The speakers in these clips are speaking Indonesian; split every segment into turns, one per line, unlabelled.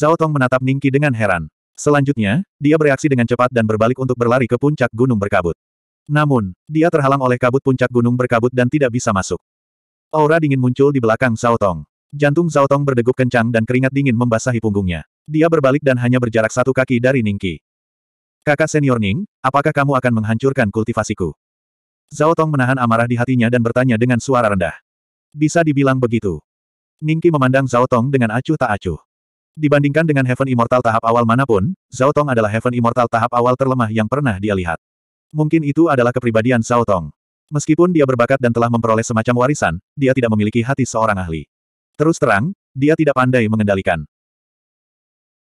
Zhao Tong menatap Ningki dengan heran. Selanjutnya, dia bereaksi dengan cepat dan berbalik untuk berlari ke puncak gunung berkabut. Namun, dia terhalang oleh kabut puncak gunung berkabut dan tidak bisa masuk. Aura dingin muncul di belakang Zhao Tong. Jantung Zhao Tong berdegup kencang dan keringat dingin membasahi punggungnya. Dia berbalik dan hanya berjarak satu kaki dari Ningki. Kakak senior Ning, apakah kamu akan menghancurkan kultivasiku? Zhao Tong menahan amarah di hatinya dan bertanya dengan suara rendah. Bisa dibilang begitu. Ningki memandang Zhao Tong dengan acuh tak acuh. Dibandingkan dengan Heaven Immortal tahap awal manapun, Zhao Tong adalah Heaven Immortal tahap awal terlemah yang pernah dia lihat. Mungkin itu adalah kepribadian Zhao Tong. Meskipun dia berbakat dan telah memperoleh semacam warisan, dia tidak memiliki hati seorang ahli. Terus terang, dia tidak pandai mengendalikan.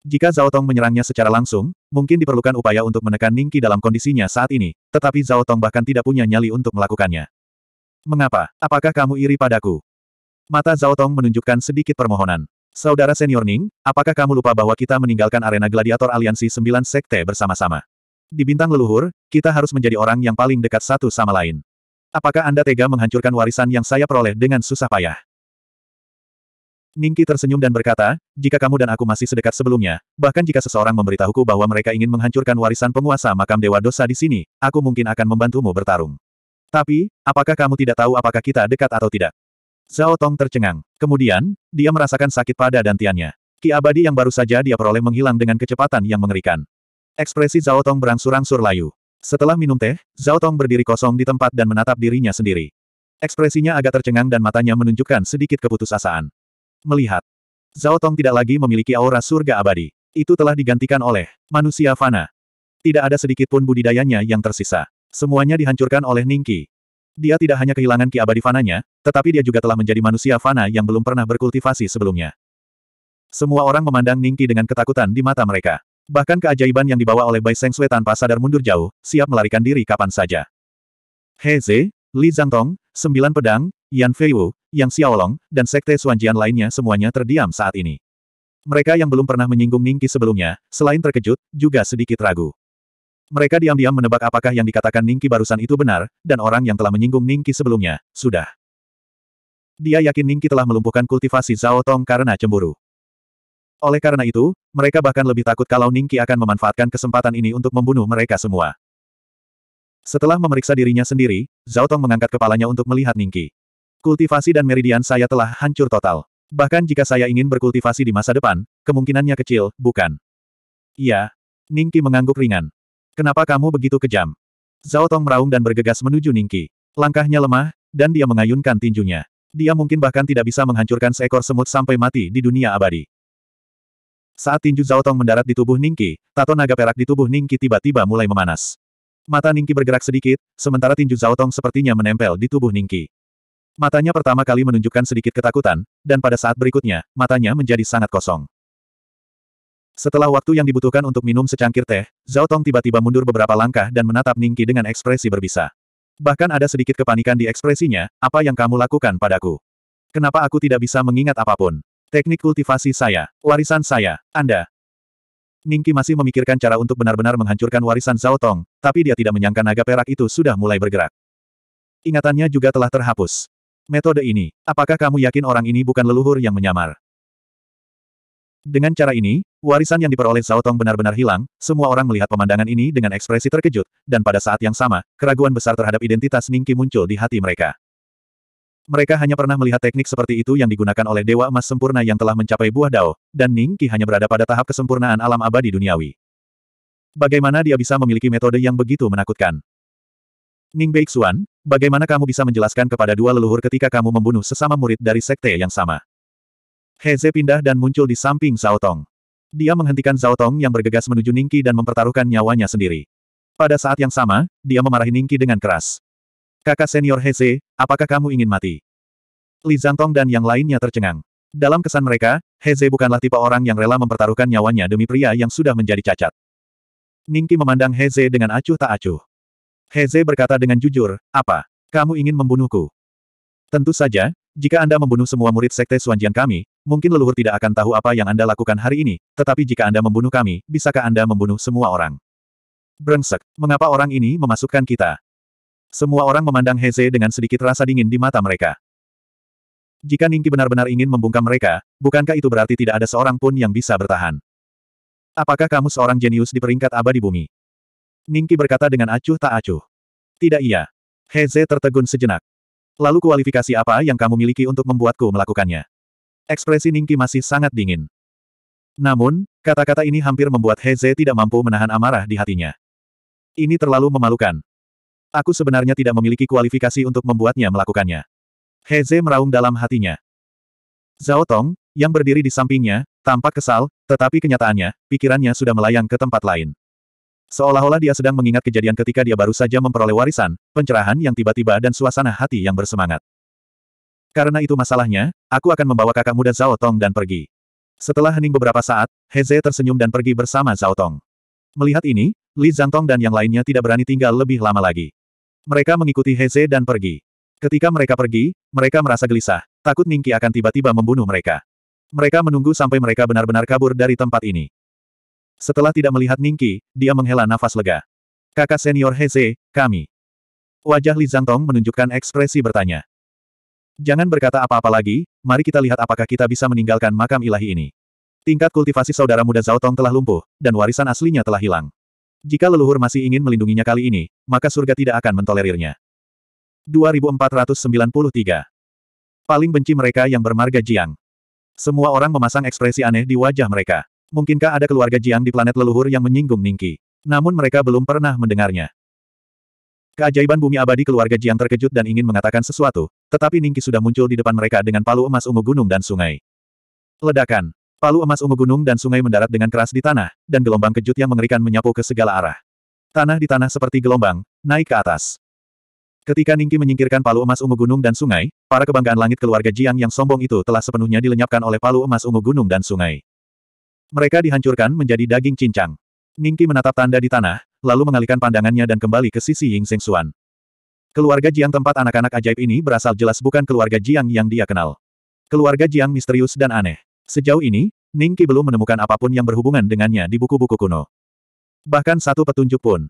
Jika Zhao Tong menyerangnya secara langsung, mungkin diperlukan upaya untuk menekan Ningki dalam kondisinya saat ini, tetapi Zhao Tong bahkan tidak punya nyali untuk melakukannya. Mengapa? Apakah kamu iri padaku? Mata Zhao Tong menunjukkan sedikit permohonan. Saudara senior Ning, apakah kamu lupa bahwa kita meninggalkan arena gladiator aliansi sembilan sekte bersama-sama? Di bintang leluhur, kita harus menjadi orang yang paling dekat satu sama lain. Apakah Anda tega menghancurkan warisan yang saya peroleh dengan susah payah? Ningki tersenyum dan berkata, jika kamu dan aku masih sedekat sebelumnya, bahkan jika seseorang memberitahuku bahwa mereka ingin menghancurkan warisan penguasa makam dewa dosa di sini, aku mungkin akan membantumu bertarung. Tapi, apakah kamu tidak tahu apakah kita dekat atau tidak? Zhao Tong tercengang. Kemudian, dia merasakan sakit pada dantiannya. Ki abadi yang baru saja dia peroleh menghilang dengan kecepatan yang mengerikan. Ekspresi Zhao Tong berangsur-angsur layu. Setelah minum teh, Zhao Tong berdiri kosong di tempat dan menatap dirinya sendiri. Ekspresinya agak tercengang dan matanya menunjukkan sedikit keputusasaan. Melihat. Zhao Tong tidak lagi memiliki aura surga abadi. Itu telah digantikan oleh manusia fana. Tidak ada sedikit pun budidayanya yang tersisa. Semuanya dihancurkan oleh Ningki. Dia tidak hanya kehilangan ki abadi fananya, tetapi dia juga telah menjadi manusia fana yang belum pernah berkultivasi sebelumnya. Semua orang memandang Ningki dengan ketakutan di mata mereka. Bahkan keajaiban yang dibawa oleh Bai Seng tanpa sadar mundur jauh, siap melarikan diri kapan saja. He Ze, Li Zhangtong, Sembilan Pedang, Yan Feiwu, Yang Xiaolong, dan Sekte Suanjian lainnya semuanya terdiam saat ini. Mereka yang belum pernah menyinggung Ningki sebelumnya, selain terkejut, juga sedikit ragu. Mereka diam-diam menebak apakah yang dikatakan Ningki barusan itu benar, dan orang yang telah menyinggung Ningki sebelumnya, sudah. Dia yakin Ningki telah melumpuhkan kultivasi Zhao Tong karena cemburu. Oleh karena itu, mereka bahkan lebih takut kalau Ningki akan memanfaatkan kesempatan ini untuk membunuh mereka semua. Setelah memeriksa dirinya sendiri, Zhao Tong mengangkat kepalanya untuk melihat Ningki. Kultivasi dan meridian saya telah hancur total. Bahkan jika saya ingin berkultivasi di masa depan, kemungkinannya kecil, bukan? Iya. Ningki mengangguk ringan. Kenapa kamu begitu kejam? Zhao Tong meraung dan bergegas menuju Ningki. Langkahnya lemah, dan dia mengayunkan tinjunya. Dia mungkin bahkan tidak bisa menghancurkan seekor semut sampai mati di dunia abadi. Saat tinju Zhao Tong mendarat di tubuh Ningki, tato naga perak di tubuh Ningki tiba-tiba mulai memanas. Mata Ningki bergerak sedikit, sementara tinju Zhao Tong sepertinya menempel di tubuh Ningki. Matanya pertama kali menunjukkan sedikit ketakutan, dan pada saat berikutnya, matanya menjadi sangat kosong. Setelah waktu yang dibutuhkan untuk minum secangkir teh, Zhao Tong tiba-tiba mundur beberapa langkah dan menatap Ningki dengan ekspresi berbisa. Bahkan ada sedikit kepanikan di ekspresinya, apa yang kamu lakukan padaku? Kenapa aku tidak bisa mengingat apapun? Teknik kultivasi saya, warisan saya, Anda. Ningki masih memikirkan cara untuk benar-benar menghancurkan warisan Zhao Tong, tapi dia tidak menyangka naga perak itu sudah mulai bergerak. Ingatannya juga telah terhapus. Metode ini, apakah kamu yakin orang ini bukan leluhur yang menyamar? Dengan cara ini, warisan yang diperoleh Zhao Tong benar-benar hilang, semua orang melihat pemandangan ini dengan ekspresi terkejut, dan pada saat yang sama, keraguan besar terhadap identitas Ningki muncul di hati mereka. Mereka hanya pernah melihat teknik seperti itu yang digunakan oleh Dewa Emas Sempurna yang telah mencapai buah Dao, dan Ningki hanya berada pada tahap kesempurnaan alam abadi duniawi. Bagaimana dia bisa memiliki metode yang begitu menakutkan? Ning Beixuan, bagaimana kamu bisa menjelaskan kepada dua leluhur ketika kamu membunuh sesama murid dari sekte yang sama? Heze pindah dan muncul di samping Zhao Tong. Dia menghentikan Zhao Tong yang bergegas menuju Ningki dan mempertaruhkan nyawanya sendiri. Pada saat yang sama, dia memarahi Ningki dengan keras. Kakak senior Heze, apakah kamu ingin mati? Li Zantong dan yang lainnya tercengang. Dalam kesan mereka, Heze bukanlah tipe orang yang rela mempertaruhkan nyawanya demi pria yang sudah menjadi cacat. Ningki memandang Heze dengan acuh tak acuh. Heze berkata dengan jujur, apa? Kamu ingin membunuhku? Tentu saja, jika Anda membunuh semua murid Sekte Suanjian kami, Mungkin leluhur tidak akan tahu apa yang Anda lakukan hari ini, tetapi jika Anda membunuh kami, bisakah Anda membunuh semua orang? Brengsek, mengapa orang ini memasukkan kita? Semua orang memandang Heze dengan sedikit rasa dingin di mata mereka. Jika Ningki benar-benar ingin membungkam mereka, bukankah itu berarti tidak ada seorang pun yang bisa bertahan? Apakah kamu seorang jenius di peringkat abadi bumi? Ningki berkata dengan acuh tak acuh. Tidak iya. Heze tertegun sejenak. Lalu kualifikasi apa yang kamu miliki untuk membuatku melakukannya? Ekspresi Ningki masih sangat dingin. Namun, kata-kata ini hampir membuat Heze tidak mampu menahan amarah di hatinya. Ini terlalu memalukan. Aku sebenarnya tidak memiliki kualifikasi untuk membuatnya melakukannya. Heze meraung dalam hatinya. Zhao Tong, yang berdiri di sampingnya, tampak kesal, tetapi kenyataannya, pikirannya sudah melayang ke tempat lain. Seolah-olah dia sedang mengingat kejadian ketika dia baru saja memperoleh warisan, pencerahan yang tiba-tiba dan suasana hati yang bersemangat. Karena itu masalahnya, aku akan membawa kakak muda Zhao Tong dan pergi. Setelah hening beberapa saat, He Heze tersenyum dan pergi bersama Zhao Tong. Melihat ini, Li Zhangtong dan yang lainnya tidak berani tinggal lebih lama lagi. Mereka mengikuti He Heze dan pergi. Ketika mereka pergi, mereka merasa gelisah, takut Ningki akan tiba-tiba membunuh mereka. Mereka menunggu sampai mereka benar-benar kabur dari tempat ini. Setelah tidak melihat Ningki, dia menghela nafas lega. Kakak senior Heze, kami. Wajah Li Zhangtong menunjukkan ekspresi bertanya. Jangan berkata apa-apa lagi, mari kita lihat apakah kita bisa meninggalkan makam ilahi ini. Tingkat kultivasi saudara muda Zhao Tong telah lumpuh, dan warisan aslinya telah hilang. Jika leluhur masih ingin melindunginya kali ini, maka surga tidak akan mentolerirnya. 2493 Paling benci mereka yang bermarga Jiang. Semua orang memasang ekspresi aneh di wajah mereka. Mungkinkah ada keluarga Jiang di planet leluhur yang menyinggung Ningki? Namun mereka belum pernah mendengarnya. Keajaiban bumi abadi keluarga Jiang terkejut dan ingin mengatakan sesuatu, tetapi Ningki sudah muncul di depan mereka dengan palu emas ungu gunung dan sungai. Ledakan. Palu emas ungu gunung dan sungai mendarat dengan keras di tanah, dan gelombang kejut yang mengerikan menyapu ke segala arah. Tanah di tanah seperti gelombang, naik ke atas. Ketika Ningki menyingkirkan palu emas ungu gunung dan sungai, para kebanggaan langit keluarga Jiang yang sombong itu telah sepenuhnya dilenyapkan oleh palu emas ungu gunung dan sungai. Mereka dihancurkan menjadi daging cincang. Ningki menatap tanda di tanah, lalu mengalihkan pandangannya dan kembali ke sisi Ying Seng Xuan. Keluarga Jiang tempat anak-anak ajaib ini berasal jelas bukan keluarga Jiang yang dia kenal. Keluarga Jiang misterius dan aneh. Sejauh ini, Ningki belum menemukan apapun yang berhubungan dengannya di buku-buku kuno. Bahkan satu petunjuk pun.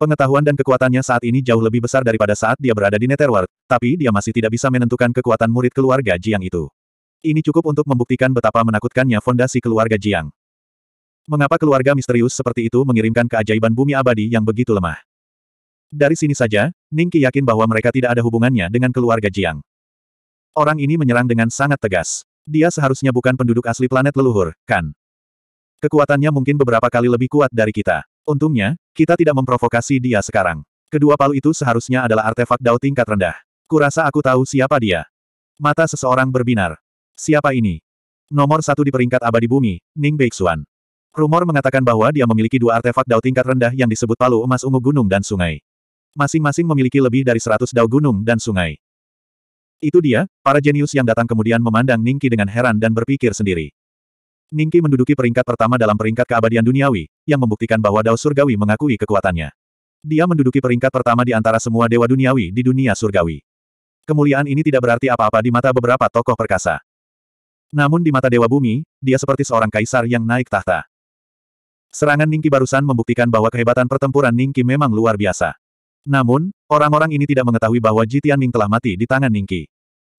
Pengetahuan dan kekuatannya saat ini jauh lebih besar daripada saat dia berada di Netherworld, tapi dia masih tidak bisa menentukan kekuatan murid keluarga Jiang itu. Ini cukup untuk membuktikan betapa menakutkannya fondasi keluarga Jiang. Mengapa keluarga misterius seperti itu mengirimkan keajaiban bumi abadi yang begitu lemah? Dari sini saja, Ningki yakin bahwa mereka tidak ada hubungannya dengan keluarga Jiang. Orang ini menyerang dengan sangat tegas. Dia seharusnya bukan penduduk asli planet leluhur, kan? Kekuatannya mungkin beberapa kali lebih kuat dari kita. Untungnya, kita tidak memprovokasi dia sekarang. Kedua palu itu seharusnya adalah artefak dao tingkat rendah. Kurasa aku tahu siapa dia. Mata seseorang berbinar. Siapa ini? Nomor satu di peringkat abadi bumi, Ning Beixuan. Rumor mengatakan bahwa dia memiliki dua artefak dao tingkat rendah yang disebut palu emas ungu gunung dan sungai. Masing-masing memiliki lebih dari seratus dao gunung dan sungai. Itu dia, para jenius yang datang kemudian memandang Ningki dengan heran dan berpikir sendiri. Ningki menduduki peringkat pertama dalam peringkat keabadian duniawi, yang membuktikan bahwa Dao Surgawi mengakui kekuatannya. Dia menduduki peringkat pertama di antara semua dewa duniawi di dunia surgawi. Kemuliaan ini tidak berarti apa-apa di mata beberapa tokoh perkasa. Namun di mata Dewa Bumi, dia seperti seorang kaisar yang naik tahta. Serangan Ningki barusan membuktikan bahwa kehebatan pertempuran Ningki memang luar biasa. Namun, orang-orang ini tidak mengetahui bahwa Ji Ming telah mati di tangan Ningki.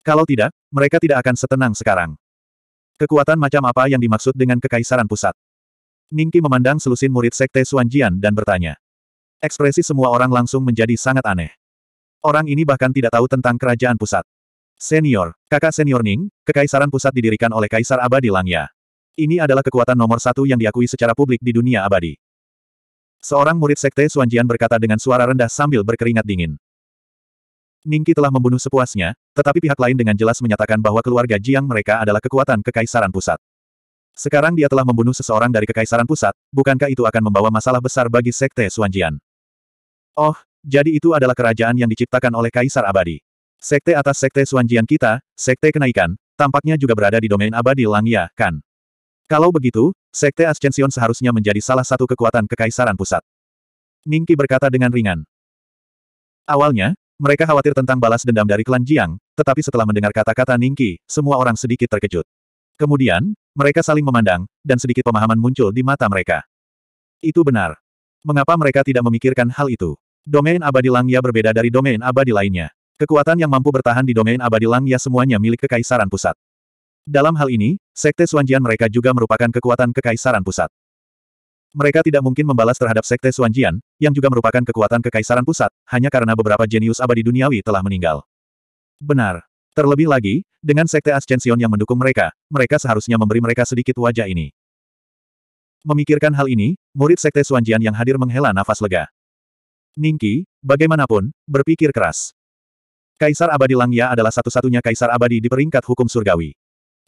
Kalau tidak, mereka tidak akan setenang sekarang. Kekuatan macam apa yang dimaksud dengan kekaisaran pusat? Ningki memandang selusin murid sekte Suanjian dan bertanya. Ekspresi semua orang langsung menjadi sangat aneh. Orang ini bahkan tidak tahu tentang kerajaan pusat. Senior, kakak senior Ning, kekaisaran pusat didirikan oleh Kaisar Abadi Langya. Ini adalah kekuatan nomor satu yang diakui secara publik di dunia abadi. Seorang murid sekte Suanjian berkata dengan suara rendah sambil berkeringat dingin. Ningki telah membunuh sepuasnya, tetapi pihak lain dengan jelas menyatakan bahwa keluarga Jiang mereka adalah kekuatan kekaisaran pusat. Sekarang dia telah membunuh seseorang dari kekaisaran pusat, bukankah itu akan membawa masalah besar bagi sekte Suanjian? Oh, jadi itu adalah kerajaan yang diciptakan oleh kaisar abadi. Sekte atas sekte Suanjian kita, sekte kenaikan, tampaknya juga berada di domain abadi Langya, kan? Kalau begitu, Sekte Ascension seharusnya menjadi salah satu kekuatan kekaisaran pusat. Ningki berkata dengan ringan. Awalnya, mereka khawatir tentang balas dendam dari klan Jiang, tetapi setelah mendengar kata-kata Ningki, semua orang sedikit terkejut. Kemudian, mereka saling memandang, dan sedikit pemahaman muncul di mata mereka. Itu benar. Mengapa mereka tidak memikirkan hal itu? Domain abadi Langya berbeda dari domain abadi lainnya. Kekuatan yang mampu bertahan di domain abadi Langya semuanya milik kekaisaran pusat. Dalam hal ini, sekte Suanjian mereka juga merupakan kekuatan kekaisaran pusat. Mereka tidak mungkin membalas terhadap sekte Suanjian, yang juga merupakan kekuatan kekaisaran pusat, hanya karena beberapa jenius abadi duniawi telah meninggal. Benar. Terlebih lagi, dengan sekte Ascension yang mendukung mereka, mereka seharusnya memberi mereka sedikit wajah ini. Memikirkan hal ini, murid sekte Suanjian yang hadir menghela nafas lega. Ningki, bagaimanapun, berpikir keras. Kaisar Abadi Langya adalah satu-satunya kaisar abadi di peringkat hukum surgawi.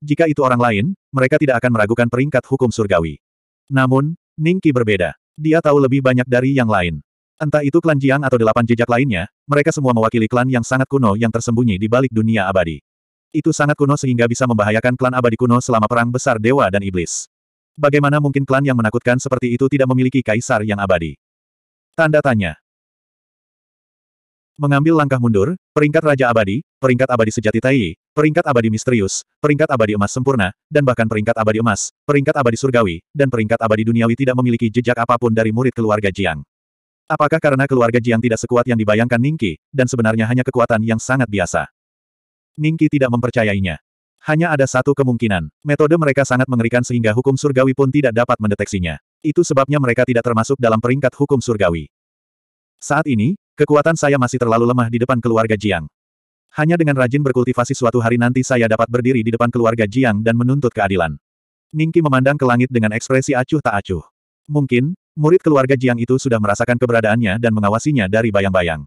Jika itu orang lain, mereka tidak akan meragukan peringkat hukum surgawi. Namun, Ningki berbeda. Dia tahu lebih banyak dari yang lain. Entah itu klan Jiang atau delapan jejak lainnya, mereka semua mewakili klan yang sangat kuno yang tersembunyi di balik dunia abadi. Itu sangat kuno sehingga bisa membahayakan klan abadi kuno selama perang besar dewa dan iblis. Bagaimana mungkin klan yang menakutkan seperti itu tidak memiliki kaisar yang abadi? Tanda tanya. Mengambil langkah mundur, peringkat Raja Abadi, peringkat abadi sejati Tai, peringkat abadi misterius, peringkat abadi emas sempurna, dan bahkan peringkat abadi emas, peringkat abadi surgawi, dan peringkat abadi duniawi tidak memiliki jejak apapun dari murid keluarga Jiang. Apakah karena keluarga Jiang tidak sekuat yang dibayangkan Ningki, dan sebenarnya hanya kekuatan yang sangat biasa? Ningki tidak mempercayainya. Hanya ada satu kemungkinan, metode mereka sangat mengerikan sehingga hukum surgawi pun tidak dapat mendeteksinya. Itu sebabnya mereka tidak termasuk dalam peringkat hukum surgawi. Saat ini, kekuatan saya masih terlalu lemah di depan keluarga Jiang. Hanya dengan rajin berkultivasi suatu hari nanti saya dapat berdiri di depan keluarga Jiang dan menuntut keadilan. Ningki memandang ke langit dengan ekspresi acuh tak acuh. Mungkin, murid keluarga Jiang itu sudah merasakan keberadaannya dan mengawasinya dari bayang-bayang.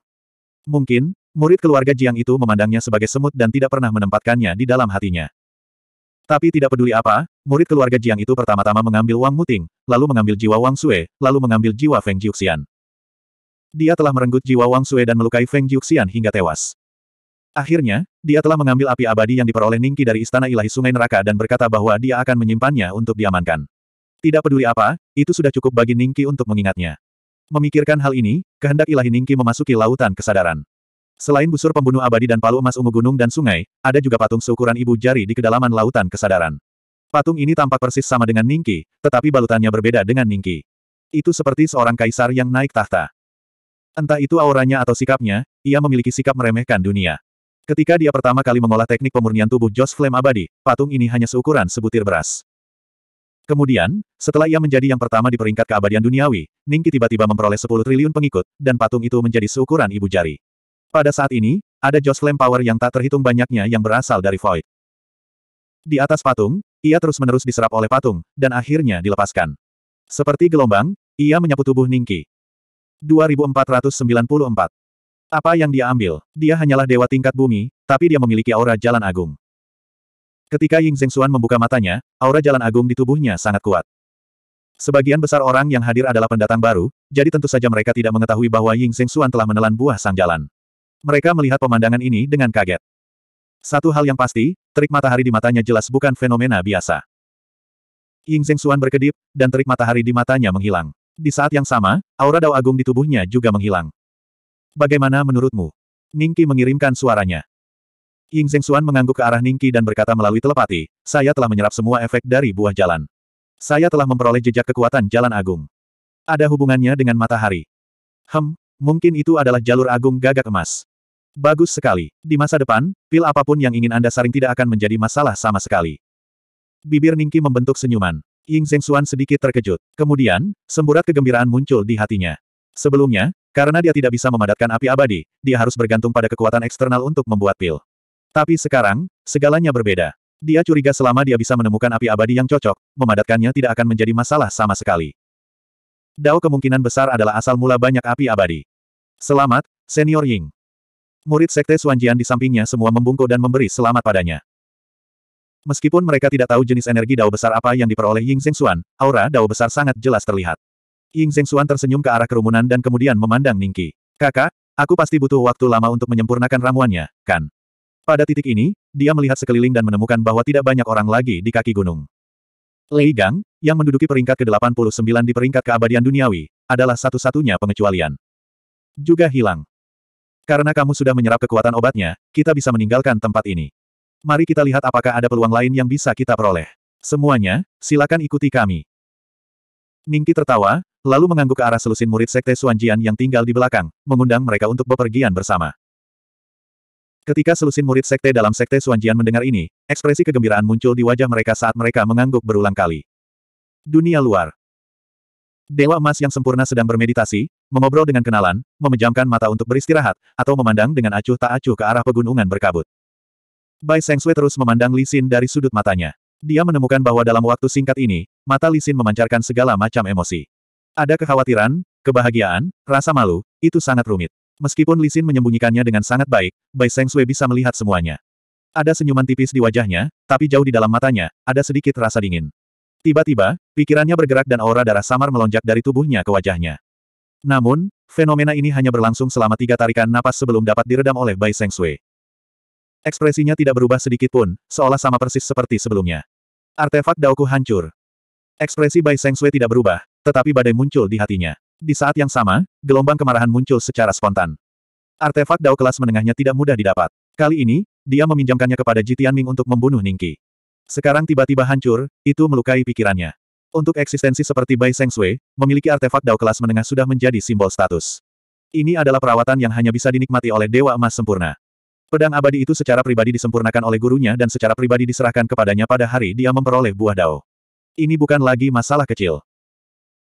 Mungkin, murid keluarga Jiang itu memandangnya sebagai semut dan tidak pernah menempatkannya di dalam hatinya. Tapi tidak peduli apa, murid keluarga Jiang itu pertama-tama mengambil Wang Muting, lalu mengambil jiwa Wang Sue, lalu mengambil jiwa Feng Jiuxian. Dia telah merenggut jiwa Wang Sue dan melukai Feng Jiuxian hingga tewas. Akhirnya, dia telah mengambil api abadi yang diperoleh Ningki dari Istana Ilahi Sungai Neraka dan berkata bahwa dia akan menyimpannya untuk diamankan. Tidak peduli apa, itu sudah cukup bagi Ningki untuk mengingatnya. Memikirkan hal ini, kehendak ilahi Ningki memasuki lautan kesadaran. Selain busur pembunuh abadi dan palu emas ungu gunung dan sungai, ada juga patung seukuran ibu jari di kedalaman lautan kesadaran. Patung ini tampak persis sama dengan Ningki, tetapi balutannya berbeda dengan Ningki. Itu seperti seorang kaisar yang naik tahta. Entah itu auranya atau sikapnya, ia memiliki sikap meremehkan dunia. Ketika dia pertama kali mengolah teknik pemurnian tubuh Joss Flame abadi, patung ini hanya seukuran sebutir beras. Kemudian, setelah ia menjadi yang pertama di peringkat keabadian duniawi, Ningki tiba-tiba memperoleh 10 triliun pengikut, dan patung itu menjadi seukuran ibu jari. Pada saat ini, ada Joss Flame Power yang tak terhitung banyaknya yang berasal dari Void. Di atas patung, ia terus-menerus diserap oleh patung, dan akhirnya dilepaskan. Seperti gelombang, ia menyapu tubuh Ningki. 2494 apa yang dia ambil? Dia hanyalah dewa tingkat bumi, tapi dia memiliki aura jalan agung. Ketika Ying Zhengxuan membuka matanya, aura jalan agung di tubuhnya sangat kuat. Sebagian besar orang yang hadir adalah pendatang baru, jadi tentu saja mereka tidak mengetahui bahwa Ying Zhengxuan telah menelan buah sang jalan. Mereka melihat pemandangan ini dengan kaget. Satu hal yang pasti, terik matahari di matanya jelas bukan fenomena biasa. Ying Zhengxuan berkedip, dan terik matahari di matanya menghilang. Di saat yang sama, aura dao agung di tubuhnya juga menghilang. Bagaimana menurutmu? Ningki mengirimkan suaranya. Ying Xuan mengangguk ke arah Ningki dan berkata melalui telepati, saya telah menyerap semua efek dari buah jalan. Saya telah memperoleh jejak kekuatan jalan agung. Ada hubungannya dengan matahari. Hem, mungkin itu adalah jalur agung gagak emas. Bagus sekali. Di masa depan, pil apapun yang ingin Anda saring tidak akan menjadi masalah sama sekali. Bibir Ningki membentuk senyuman. Ying Xuan sedikit terkejut. Kemudian, semburat kegembiraan muncul di hatinya. Sebelumnya, karena dia tidak bisa memadatkan api abadi, dia harus bergantung pada kekuatan eksternal untuk membuat pil. Tapi sekarang, segalanya berbeda. Dia curiga selama dia bisa menemukan api abadi yang cocok, memadatkannya tidak akan menjadi masalah sama sekali. Dao kemungkinan besar adalah asal mula banyak api abadi. Selamat, Senior Ying. Murid Sekte Suanjian di sampingnya semua membungkuk dan memberi selamat padanya. Meskipun mereka tidak tahu jenis energi Dao besar apa yang diperoleh Ying Xingxuan, aura Dao besar sangat jelas terlihat. Ying Zhengxuan tersenyum ke arah kerumunan dan kemudian memandang Ningki. Kakak, aku pasti butuh waktu lama untuk menyempurnakan ramuannya, kan? Pada titik ini, dia melihat sekeliling dan menemukan bahwa tidak banyak orang lagi di kaki gunung. Lei Gang, yang menduduki peringkat ke-89 di peringkat keabadian duniawi, adalah satu-satunya pengecualian. Juga hilang. Karena kamu sudah menyerap kekuatan obatnya, kita bisa meninggalkan tempat ini. Mari kita lihat apakah ada peluang lain yang bisa kita peroleh. Semuanya, silakan ikuti kami. Ningki tertawa, lalu mengangguk ke arah selusin murid Sekte Suanjian yang tinggal di belakang, mengundang mereka untuk bepergian bersama. Ketika selusin murid Sekte dalam Sekte Suanjian mendengar ini, ekspresi kegembiraan muncul di wajah mereka saat mereka mengangguk berulang kali. Dunia luar Dewa emas yang sempurna sedang bermeditasi, mengobrol dengan kenalan, memejamkan mata untuk beristirahat, atau memandang dengan acuh tak acuh ke arah pegunungan berkabut. Bai Seng Sui terus memandang Li Xin dari sudut matanya. Dia menemukan bahwa dalam waktu singkat ini, mata Li Xin memancarkan segala macam emosi. Ada kekhawatiran, kebahagiaan, rasa malu, itu sangat rumit. Meskipun Lisin menyembunyikannya dengan sangat baik, Bai Seng Sui bisa melihat semuanya. Ada senyuman tipis di wajahnya, tapi jauh di dalam matanya, ada sedikit rasa dingin. Tiba-tiba, pikirannya bergerak dan aura darah samar melonjak dari tubuhnya ke wajahnya. Namun, fenomena ini hanya berlangsung selama tiga tarikan napas sebelum dapat diredam oleh Bai Seng Sui. Ekspresinya tidak berubah sedikit pun, seolah sama persis seperti sebelumnya. Artefak Daoku hancur. Ekspresi Bai Seng Sui tidak berubah, tetapi badai muncul di hatinya. Di saat yang sama, gelombang kemarahan muncul secara spontan. Artefak Dao kelas menengahnya tidak mudah didapat. Kali ini, dia meminjamkannya kepada Jitian Ming untuk membunuh Ningki. Sekarang tiba-tiba hancur, itu melukai pikirannya. Untuk eksistensi seperti Bai Seng Sui, memiliki artefak Dao kelas menengah sudah menjadi simbol status. Ini adalah perawatan yang hanya bisa dinikmati oleh Dewa Emas Sempurna. Pedang abadi itu secara pribadi disempurnakan oleh gurunya dan secara pribadi diserahkan kepadanya pada hari dia memperoleh buah Dao. Ini bukan lagi masalah kecil.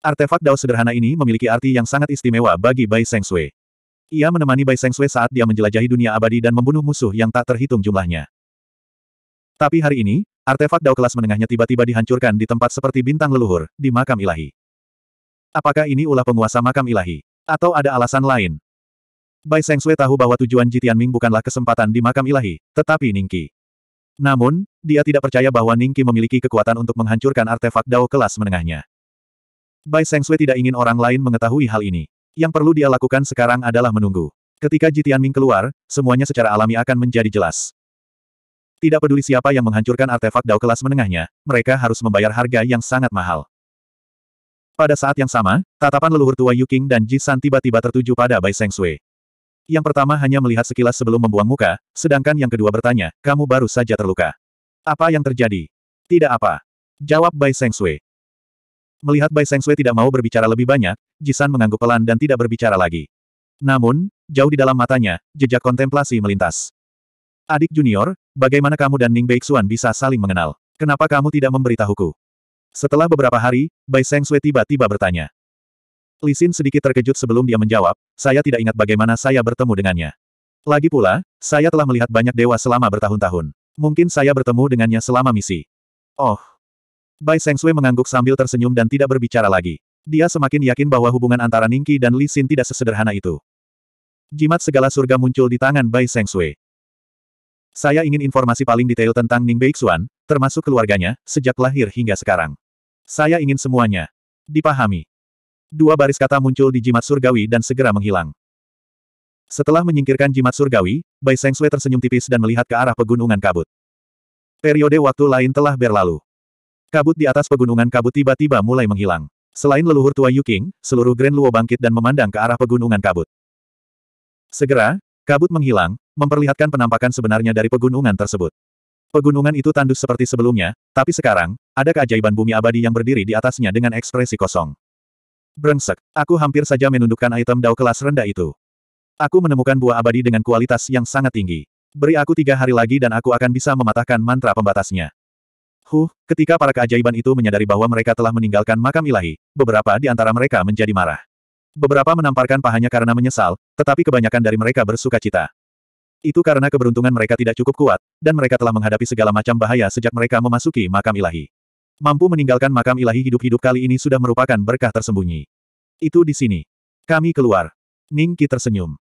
Artefak Dao sederhana ini memiliki arti yang sangat istimewa bagi Bai Seng Sui. Ia menemani Bai Seng Sui saat dia menjelajahi dunia abadi dan membunuh musuh yang tak terhitung jumlahnya. Tapi hari ini, artefak Dao kelas menengahnya tiba-tiba dihancurkan di tempat seperti bintang leluhur, di makam ilahi. Apakah ini ulah penguasa makam ilahi? Atau ada alasan lain? Bai Seng Sui tahu bahwa tujuan Jitian Ming bukanlah kesempatan di makam ilahi, tetapi Ningki. Namun, dia tidak percaya bahwa Ningki memiliki kekuatan untuk menghancurkan artefak Dao kelas menengahnya. Bai Sui tidak ingin orang lain mengetahui hal ini. Yang perlu dia lakukan sekarang adalah menunggu. Ketika Jitian Ming keluar, semuanya secara alami akan menjadi jelas. Tidak peduli siapa yang menghancurkan artefak dao kelas menengahnya, mereka harus membayar harga yang sangat mahal. Pada saat yang sama, tatapan leluhur tua Qing dan Ji San tiba-tiba tertuju pada Bai Seng Sui. Yang pertama hanya melihat sekilas sebelum membuang muka, sedangkan yang kedua bertanya, kamu baru saja terluka. Apa yang terjadi? Tidak apa. Jawab Bai Seng Sui. Melihat Bai Seng tidak mau berbicara lebih banyak, Jisan mengangguk pelan dan tidak berbicara lagi. Namun, jauh di dalam matanya, jejak kontemplasi melintas. Adik junior, bagaimana kamu dan Ning Beixuan bisa saling mengenal? Kenapa kamu tidak memberitahuku? Setelah beberapa hari, Bai Seng tiba-tiba bertanya. Lisin sedikit terkejut sebelum dia menjawab, saya tidak ingat bagaimana saya bertemu dengannya. Lagi pula, saya telah melihat banyak dewa selama bertahun-tahun. Mungkin saya bertemu dengannya selama misi. Oh, Bai Sui mengangguk sambil tersenyum dan tidak berbicara lagi. Dia semakin yakin bahwa hubungan antara Ningki dan Li Xin tidak sesederhana itu. Jimat segala surga muncul di tangan Bai Sui. Saya ingin informasi paling detail tentang Ning Beixuan, termasuk keluarganya, sejak lahir hingga sekarang. Saya ingin semuanya. Dipahami. Dua baris kata muncul di jimat surgawi dan segera menghilang. Setelah menyingkirkan jimat surgawi, Bai Sui tersenyum tipis dan melihat ke arah pegunungan kabut. Periode waktu lain telah berlalu. Kabut di atas pegunungan kabut tiba-tiba mulai menghilang. Selain leluhur tua Yuking, seluruh Grand Luo bangkit dan memandang ke arah pegunungan kabut. Segera, kabut menghilang, memperlihatkan penampakan sebenarnya dari pegunungan tersebut. Pegunungan itu tandus seperti sebelumnya, tapi sekarang, ada keajaiban bumi abadi yang berdiri di atasnya dengan ekspresi kosong. Brengsek, aku hampir saja menundukkan item dao kelas rendah itu. Aku menemukan buah abadi dengan kualitas yang sangat tinggi. Beri aku tiga hari lagi dan aku akan bisa mematahkan mantra pembatasnya. Huh, ketika para keajaiban itu menyadari bahwa mereka telah meninggalkan makam ilahi, beberapa di antara mereka menjadi marah. Beberapa menamparkan pahanya karena menyesal, tetapi kebanyakan dari mereka bersuka cita. Itu karena keberuntungan mereka tidak cukup kuat, dan mereka telah menghadapi segala macam bahaya sejak mereka memasuki makam ilahi. Mampu meninggalkan makam ilahi hidup-hidup kali ini sudah merupakan berkah tersembunyi. Itu di sini. Kami keluar. Ning Qi tersenyum.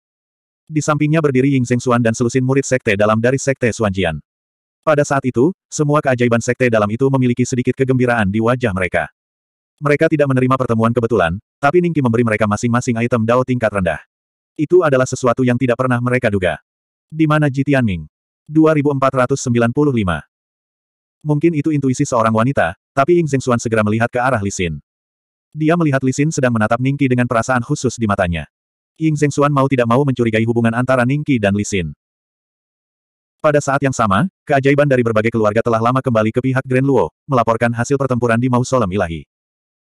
Di sampingnya berdiri Ying Zheng Xuan dan selusin murid sekte dalam dari sekte Suanjian. Pada saat itu, semua keajaiban sekte dalam itu memiliki sedikit kegembiraan di wajah mereka. Mereka tidak menerima pertemuan kebetulan, tapi Ningki memberi mereka masing-masing item dao tingkat rendah. Itu adalah sesuatu yang tidak pernah mereka duga. Di mana Ji Tianming? 2495. Mungkin itu intuisi seorang wanita, tapi Ying Zhengxuan segera melihat ke arah Lisin. Dia melihat Lisin sedang menatap Ningki dengan perasaan khusus di matanya. Ying Zhengxuan mau tidak mau mencurigai hubungan antara Ningki dan Lisin. Pada saat yang sama, keajaiban dari berbagai keluarga telah lama kembali ke pihak Grand Luo, melaporkan hasil pertempuran di Mausoleum Ilahi.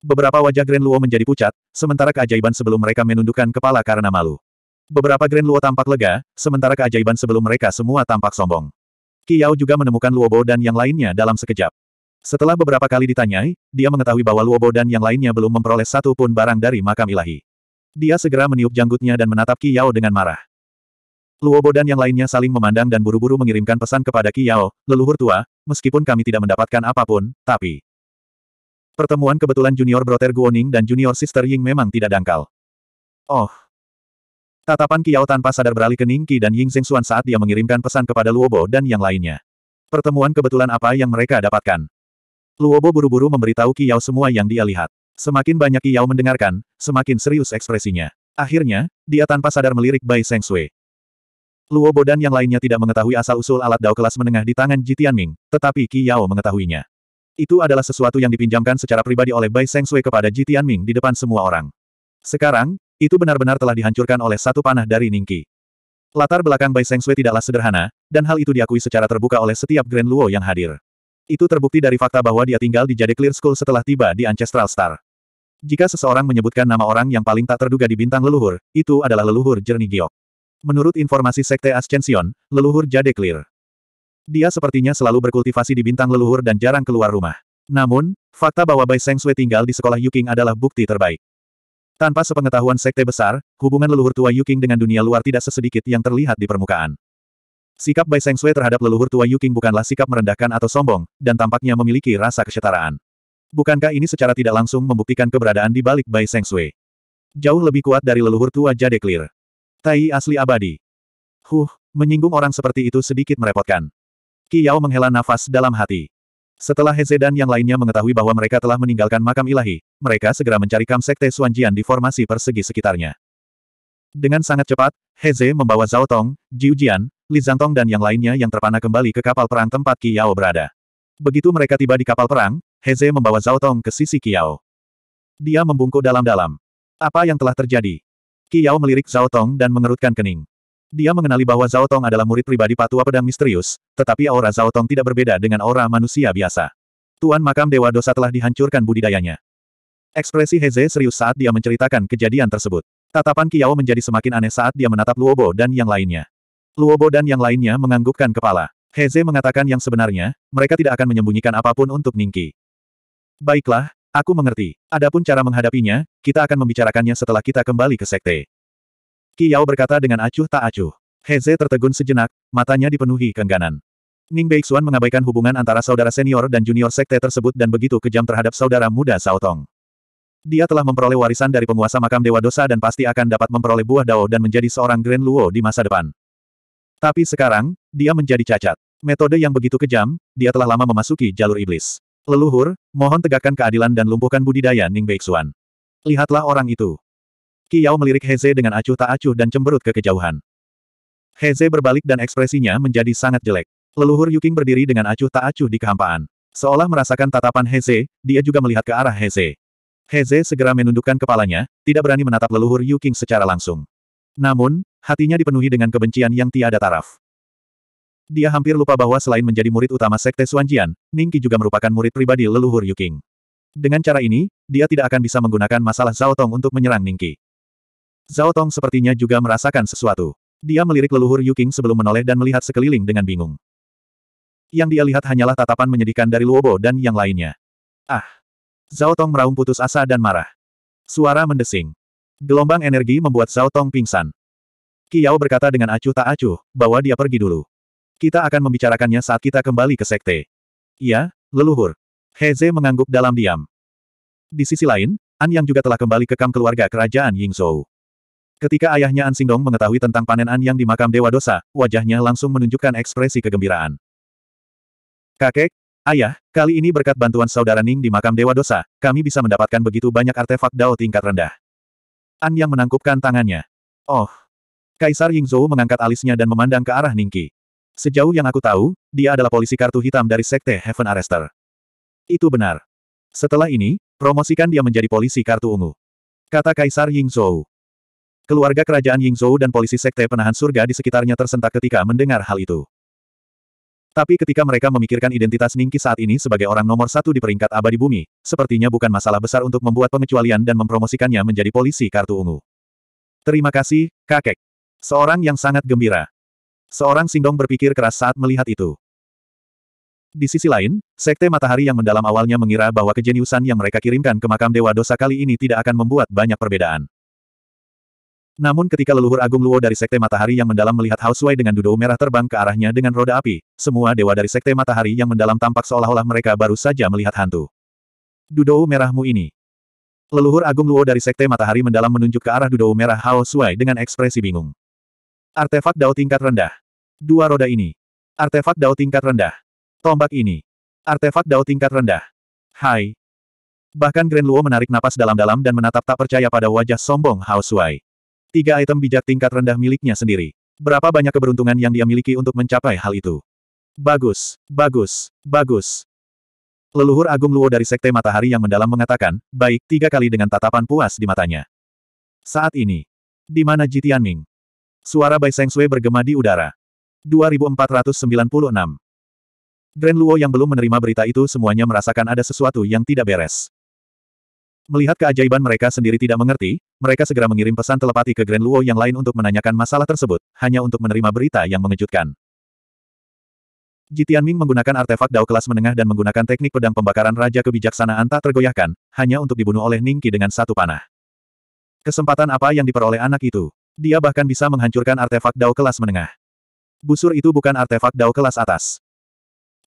Beberapa wajah Grand Luo menjadi pucat, sementara keajaiban sebelum mereka menundukkan kepala karena malu. Beberapa Grand Luo tampak lega, sementara keajaiban sebelum mereka semua tampak sombong. Kiao juga menemukan Luo Bo dan yang lainnya dalam sekejap. Setelah beberapa kali ditanyai, dia mengetahui bahwa Luo Bo dan yang lainnya belum memperoleh satu pun barang dari makam ilahi. Dia segera meniup janggutnya dan menatap Kiao dengan marah. Luobo dan yang lainnya saling memandang dan buru-buru mengirimkan pesan kepada Kiao, leluhur tua, meskipun kami tidak mendapatkan apapun, tapi... Pertemuan kebetulan junior brother Guoning dan junior sister Ying memang tidak dangkal. Oh. Tatapan Kiao tanpa sadar beralih ke Ning Qi dan Ying Zhengxuan saat dia mengirimkan pesan kepada Luobo dan yang lainnya. Pertemuan kebetulan apa yang mereka dapatkan? Luobo buru-buru memberitahu Kiao semua yang dia lihat. Semakin banyak Kiao mendengarkan, semakin serius ekspresinya. Akhirnya, dia tanpa sadar melirik Bai Seng Sui. Luo Bodan yang lainnya tidak mengetahui asal-usul alat dao kelas menengah di tangan Ji Tianming, tetapi Qi Yao mengetahuinya. Itu adalah sesuatu yang dipinjamkan secara pribadi oleh Bai Sui kepada Ji Tianming di depan semua orang. Sekarang, itu benar-benar telah dihancurkan oleh satu panah dari Ningqi. Latar belakang Bai Sui tidaklah sederhana, dan hal itu diakui secara terbuka oleh setiap Grand Luo yang hadir. Itu terbukti dari fakta bahwa dia tinggal di Jade Clear School setelah tiba di Ancestral Star. Jika seseorang menyebutkan nama orang yang paling tak terduga di bintang leluhur, itu adalah leluhur Jernigiok. Menurut informasi Sekte Ascension, leluhur Jade Clear. Dia sepertinya selalu berkultivasi di bintang leluhur dan jarang keluar rumah. Namun, fakta bahwa Bai Seng Sui tinggal di sekolah Yuking adalah bukti terbaik. Tanpa sepengetahuan sekte besar, hubungan leluhur tua Yuking dengan dunia luar tidak sesedikit yang terlihat di permukaan. Sikap Bai Seng Sui terhadap leluhur tua Yuking bukanlah sikap merendahkan atau sombong, dan tampaknya memiliki rasa kesetaraan. Bukankah ini secara tidak langsung membuktikan keberadaan di balik Bai Seng Sui? Jauh lebih kuat dari leluhur tua Jade Clear. Tai asli abadi. Huh, menyinggung orang seperti itu sedikit merepotkan. Kiao menghela nafas dalam hati. Setelah Heze dan yang lainnya mengetahui bahwa mereka telah meninggalkan makam ilahi, mereka segera mencari kam sekte Suanjian di formasi persegi sekitarnya. Dengan sangat cepat, Heze membawa Zhao Tong, Jiu Jian, Li Zhangtong dan yang lainnya yang terpana kembali ke kapal perang tempat Kiao berada. Begitu mereka tiba di kapal perang, Heze membawa Zhao Tong ke sisi Kiao. Dia membungkuk dalam-dalam. Apa yang telah terjadi? Qi Yao melirik Zhao Tong dan mengerutkan kening. Dia mengenali bahwa Zhao Tong adalah murid pribadi patua pedang misterius, tetapi aura Zhao Tong tidak berbeda dengan aura manusia biasa. Tuan makam Dewa Dosa telah dihancurkan budidayanya. Ekspresi Heze serius saat dia menceritakan kejadian tersebut. Tatapan Yao menjadi semakin aneh saat dia menatap Luobo dan yang lainnya. Luobo dan yang lainnya menganggukkan kepala. Heze mengatakan yang sebenarnya, mereka tidak akan menyembunyikan apapun untuk Ningki. Baiklah, Aku mengerti. Adapun cara menghadapinya, kita akan membicarakannya setelah kita kembali ke sekte. Qi Yao berkata dengan acuh tak acuh. Heze tertegun sejenak, matanya dipenuhi kengganan. Ning Beixuan mengabaikan hubungan antara saudara senior dan junior sekte tersebut dan begitu kejam terhadap saudara muda Sao Tong. Dia telah memperoleh warisan dari penguasa makam Dewa Dosa dan pasti akan dapat memperoleh buah dao dan menjadi seorang Grand Luo di masa depan. Tapi sekarang, dia menjadi cacat. Metode yang begitu kejam, dia telah lama memasuki jalur iblis. Leluhur, mohon tegakkan keadilan dan lumpuhkan budidaya Ning Beixuan. Lihatlah orang itu. Kiao melirik Heze dengan acuh tak acuh dan cemberut ke kejauhan. Heze berbalik dan ekspresinya menjadi sangat jelek. Leluhur Yuking berdiri dengan acuh tak acuh di kehampaan. Seolah merasakan tatapan Heze, dia juga melihat ke arah Heze. Heze segera menundukkan kepalanya, tidak berani menatap leluhur Yuking secara langsung. Namun, hatinya dipenuhi dengan kebencian yang tiada taraf. Dia hampir lupa bahwa selain menjadi murid utama Sekte Suanjian, Ningki juga merupakan murid pribadi leluhur Yuking. Dengan cara ini, dia tidak akan bisa menggunakan masalah Zhao Tong untuk menyerang Ningki. Zhao Tong sepertinya juga merasakan sesuatu. Dia melirik leluhur Yuking sebelum menoleh dan melihat sekeliling dengan bingung. Yang dia lihat hanyalah tatapan menyedihkan dari Luobo dan yang lainnya. Ah! Zhao Tong meraung putus asa dan marah. Suara mendesing. Gelombang energi membuat Zhao Tong pingsan. Kiao berkata dengan acuh tak acuh, bahwa dia pergi dulu. Kita akan membicarakannya saat kita kembali ke sekte. Iya, leluhur. Heze mengangguk dalam diam. Di sisi lain, An Yang juga telah kembali ke kamp keluarga kerajaan Yingzhou. Ketika ayahnya An Xingdong mengetahui tentang panen An Yang di makam Dewa Dosa, wajahnya langsung menunjukkan ekspresi kegembiraan. Kakek, ayah, kali ini berkat bantuan saudara Ning di makam Dewa Dosa, kami bisa mendapatkan begitu banyak artefak Dao tingkat rendah. An Yang menangkupkan tangannya. Oh, Kaisar Yingzhou mengangkat alisnya dan memandang ke arah Ningqi. Sejauh yang aku tahu, dia adalah polisi kartu hitam dari Sekte Heaven Arrester. Itu benar. Setelah ini, promosikan dia menjadi polisi kartu ungu. Kata Kaisar Ying Zhou. Keluarga kerajaan Ying Zhou dan polisi Sekte Penahan Surga di sekitarnya tersentak ketika mendengar hal itu. Tapi ketika mereka memikirkan identitas Ningki saat ini sebagai orang nomor satu di peringkat abadi bumi, sepertinya bukan masalah besar untuk membuat pengecualian dan mempromosikannya menjadi polisi kartu ungu. Terima kasih, kakek. Seorang yang sangat gembira. Seorang Singdong berpikir keras saat melihat itu. Di sisi lain, Sekte Matahari yang mendalam awalnya mengira bahwa kejeniusan yang mereka kirimkan ke makam Dewa Dosa kali ini tidak akan membuat banyak perbedaan. Namun ketika leluhur agung Luo dari Sekte Matahari yang mendalam melihat Hao Shuai dengan duduk merah terbang ke arahnya dengan roda api, semua dewa dari Sekte Matahari yang mendalam tampak seolah-olah mereka baru saja melihat hantu. Dudo merahmu ini. Leluhur agung Luo dari Sekte Matahari mendalam menunjuk ke arah duduk merah Hao Shuai dengan ekspresi bingung. Artefak Dao tingkat rendah. Dua roda ini. Artefak Dao tingkat rendah. Tombak ini. Artefak Dao tingkat rendah. Hai. Bahkan Grand Luo menarik napas dalam-dalam dan menatap tak percaya pada wajah sombong Hao Sui. Tiga item bijak tingkat rendah miliknya sendiri. Berapa banyak keberuntungan yang dia miliki untuk mencapai hal itu? Bagus, bagus, bagus. Leluhur Agung Luo dari Sekte Matahari yang mendalam mengatakan, baik, tiga kali dengan tatapan puas di matanya. Saat ini, di mana Jitianming? Suara Bai Seng Sui bergema di udara. 2496. Grand Luo yang belum menerima berita itu semuanya merasakan ada sesuatu yang tidak beres. Melihat keajaiban mereka sendiri tidak mengerti, mereka segera mengirim pesan telepati ke Grand Luo yang lain untuk menanyakan masalah tersebut, hanya untuk menerima berita yang mengejutkan. Jitian Ming menggunakan artefak dao kelas menengah dan menggunakan teknik pedang pembakaran Raja Kebijaksanaan tak tergoyahkan, hanya untuk dibunuh oleh Ningki dengan satu panah. Kesempatan apa yang diperoleh anak itu? Dia bahkan bisa menghancurkan artefak Dao kelas menengah. Busur itu bukan artefak Dao kelas atas.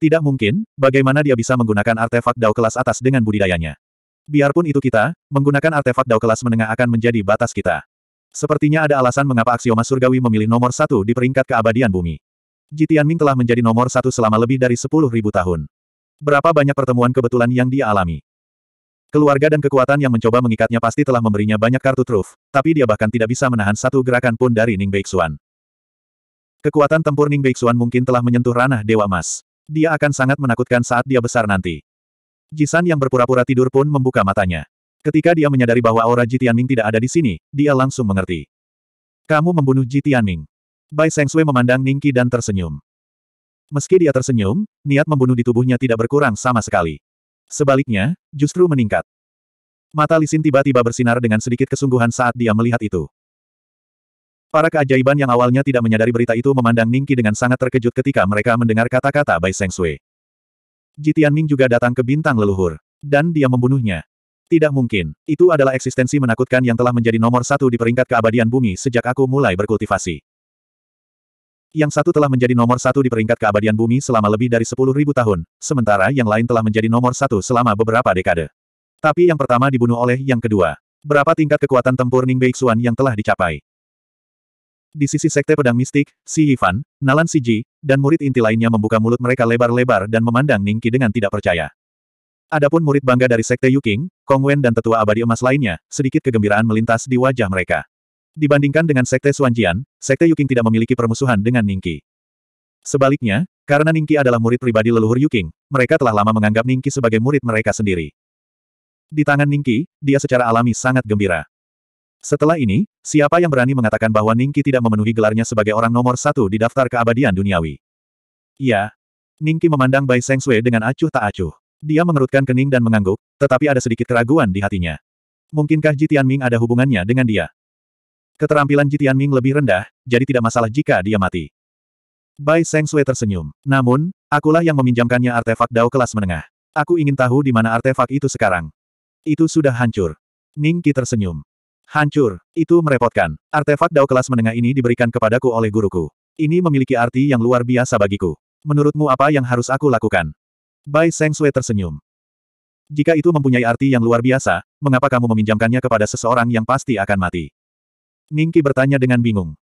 Tidak mungkin, bagaimana dia bisa menggunakan artefak Dao kelas atas dengan budidayanya. Biarpun itu kita, menggunakan artefak Dao kelas menengah akan menjadi batas kita. Sepertinya ada alasan mengapa aksioma surgawi memilih nomor satu di peringkat keabadian bumi. Jitian Ming telah menjadi nomor satu selama lebih dari sepuluh ribu tahun. Berapa banyak pertemuan kebetulan yang dia alami? Keluarga dan kekuatan yang mencoba mengikatnya pasti telah memberinya banyak kartu truf, tapi dia bahkan tidak bisa menahan satu gerakan pun dari Ning Beixuan. Kekuatan tempur Ning Beixuan mungkin telah menyentuh ranah Dewa Mas. Dia akan sangat menakutkan saat dia besar nanti. Jisan yang berpura-pura tidur pun membuka matanya. Ketika dia menyadari bahwa aura Ji Tianming tidak ada di sini, dia langsung mengerti. Kamu membunuh Ji Tianming. Bai Sengsui memandang Ningki dan tersenyum. Meski dia tersenyum, niat membunuh di tubuhnya tidak berkurang sama sekali. Sebaliknya, justru meningkat. Mata Lisin tiba-tiba bersinar dengan sedikit kesungguhan saat dia melihat itu. Para keajaiban yang awalnya tidak menyadari berita itu memandang Ningki dengan sangat terkejut ketika mereka mendengar kata-kata Bai Seng Sui. Jitian Ming juga datang ke bintang leluhur. Dan dia membunuhnya. Tidak mungkin. Itu adalah eksistensi menakutkan yang telah menjadi nomor satu di peringkat keabadian bumi sejak aku mulai berkultivasi. Yang satu telah menjadi nomor satu di peringkat keabadian bumi selama lebih dari sepuluh ribu tahun, sementara yang lain telah menjadi nomor satu selama beberapa dekade. Tapi yang pertama dibunuh oleh yang kedua. Berapa tingkat kekuatan tempur Ning Beixuan yang telah dicapai? Di sisi Sekte Pedang Mistik, Si Yifan, Nalan Siji, dan murid inti lainnya membuka mulut mereka lebar-lebar dan memandang Ning Qi dengan tidak percaya. Adapun murid bangga dari Sekte Yuking, Wen, dan tetua abadi emas lainnya, sedikit kegembiraan melintas di wajah mereka. Dibandingkan dengan Sekte Suanjian, Sekte Yuking tidak memiliki permusuhan dengan Ningqi. Sebaliknya, karena Ningqi adalah murid pribadi leluhur Yuking, mereka telah lama menganggap Ningqi sebagai murid mereka sendiri. Di tangan Ningqi, dia secara alami sangat gembira. Setelah ini, siapa yang berani mengatakan bahwa Ningqi tidak memenuhi gelarnya sebagai orang nomor satu di daftar keabadian duniawi? Iya. Ningqi memandang Bai Seng Sui dengan acuh tak acuh. Dia mengerutkan kening dan mengangguk, tetapi ada sedikit keraguan di hatinya. Mungkinkah Jitian Ming ada hubungannya dengan dia? Keterampilan Jitian Ming lebih rendah, jadi tidak masalah jika dia mati. Bai Seng Sui tersenyum. Namun, akulah yang meminjamkannya artefak Dao kelas menengah. Aku ingin tahu di mana artefak itu sekarang. Itu sudah hancur. Ning Qi tersenyum. Hancur, itu merepotkan. Artefak Dao kelas menengah ini diberikan kepadaku oleh guruku. Ini memiliki arti yang luar biasa bagiku. Menurutmu apa yang harus aku lakukan? Bai Seng Sui tersenyum. Jika itu mempunyai arti yang luar biasa, mengapa kamu meminjamkannya kepada seseorang yang pasti akan mati? Ningki bertanya dengan bingung.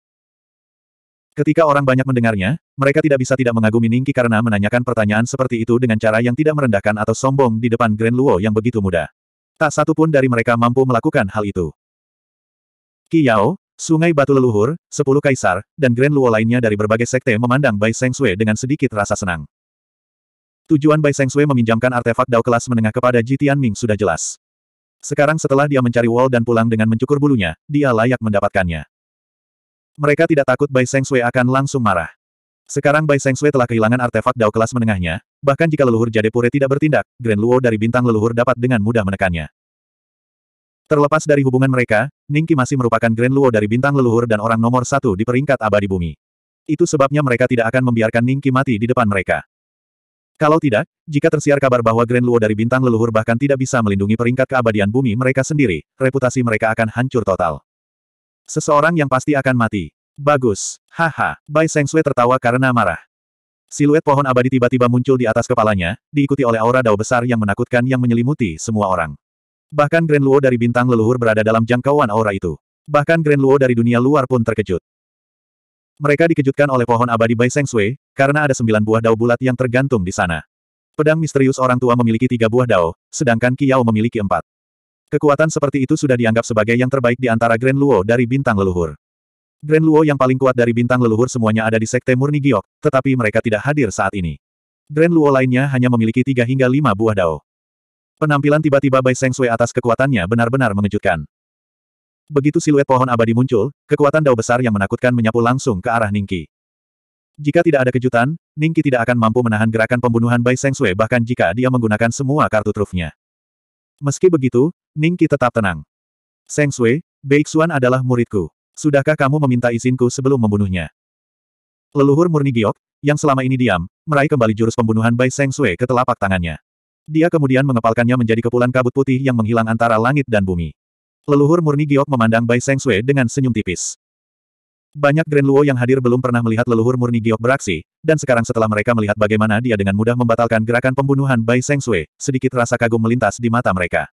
Ketika orang banyak mendengarnya, mereka tidak bisa tidak mengagumi Ningki karena menanyakan pertanyaan seperti itu dengan cara yang tidak merendahkan atau sombong di depan Grand Luo yang begitu muda. Tak satu pun dari mereka mampu melakukan hal itu. Kiyao, Sungai Batu Leluhur, Sepuluh Kaisar, dan Grand Luo lainnya dari berbagai sekte memandang Bai Seng Sui dengan sedikit rasa senang. Tujuan Bai Seng Sui meminjamkan artefak Dao kelas menengah kepada Jitian Ming sudah jelas. Sekarang setelah dia mencari Wall dan pulang dengan mencukur bulunya, dia layak mendapatkannya. Mereka tidak takut Bai Seng Sui akan langsung marah. Sekarang Bai Seng Sui telah kehilangan artefak dao kelas menengahnya, bahkan jika leluhur Jade Pure tidak bertindak, Grand Luo dari bintang leluhur dapat dengan mudah menekannya. Terlepas dari hubungan mereka, Ningki masih merupakan Grand Luo dari bintang leluhur dan orang nomor satu di peringkat abadi bumi. Itu sebabnya mereka tidak akan membiarkan Ningki mati di depan mereka. Kalau tidak, jika tersiar kabar bahwa Grand Luo dari bintang leluhur bahkan tidak bisa melindungi peringkat keabadian bumi mereka sendiri, reputasi mereka akan hancur total. Seseorang yang pasti akan mati. Bagus. Haha, Bai Sui tertawa karena marah. Siluet pohon abadi tiba-tiba muncul di atas kepalanya, diikuti oleh aura dao besar yang menakutkan yang menyelimuti semua orang. Bahkan Grand Luo dari bintang leluhur berada dalam jangkauan aura itu. Bahkan Grand Luo dari dunia luar pun terkejut. Mereka dikejutkan oleh pohon abadi Bai Seng Sui, karena ada sembilan buah dao bulat yang tergantung di sana. Pedang misterius orang tua memiliki tiga buah dao, sedangkan Kiao memiliki empat. Kekuatan seperti itu sudah dianggap sebagai yang terbaik di antara Grand Luo dari bintang leluhur. Grand Luo yang paling kuat dari bintang leluhur semuanya ada di Sekte Murni Giok, tetapi mereka tidak hadir saat ini. Grand Luo lainnya hanya memiliki tiga hingga lima buah dao. Penampilan tiba-tiba Bai Seng Sui atas kekuatannya benar-benar mengejutkan. Begitu siluet pohon abadi muncul, kekuatan dao besar yang menakutkan menyapu langsung ke arah Ningki. Jika tidak ada kejutan, Ningki tidak akan mampu menahan gerakan pembunuhan Bai Seng Sui bahkan jika dia menggunakan semua kartu trufnya. Meski begitu, Ningki tetap tenang. Seng Sui, Xuan adalah muridku. Sudahkah kamu meminta izinku sebelum membunuhnya? Leluhur murni giok, yang selama ini diam, meraih kembali jurus pembunuhan Bai Seng Sui ke telapak tangannya. Dia kemudian mengepalkannya menjadi kepulan kabut putih yang menghilang antara langit dan bumi. Leluhur murni giok memandang Bai Seng Sui dengan senyum tipis. Banyak Grand Luo yang hadir belum pernah melihat leluhur murni giok beraksi, dan sekarang setelah mereka melihat bagaimana dia dengan mudah membatalkan gerakan pembunuhan Bai Seng Sui, sedikit rasa kagum melintas di mata mereka.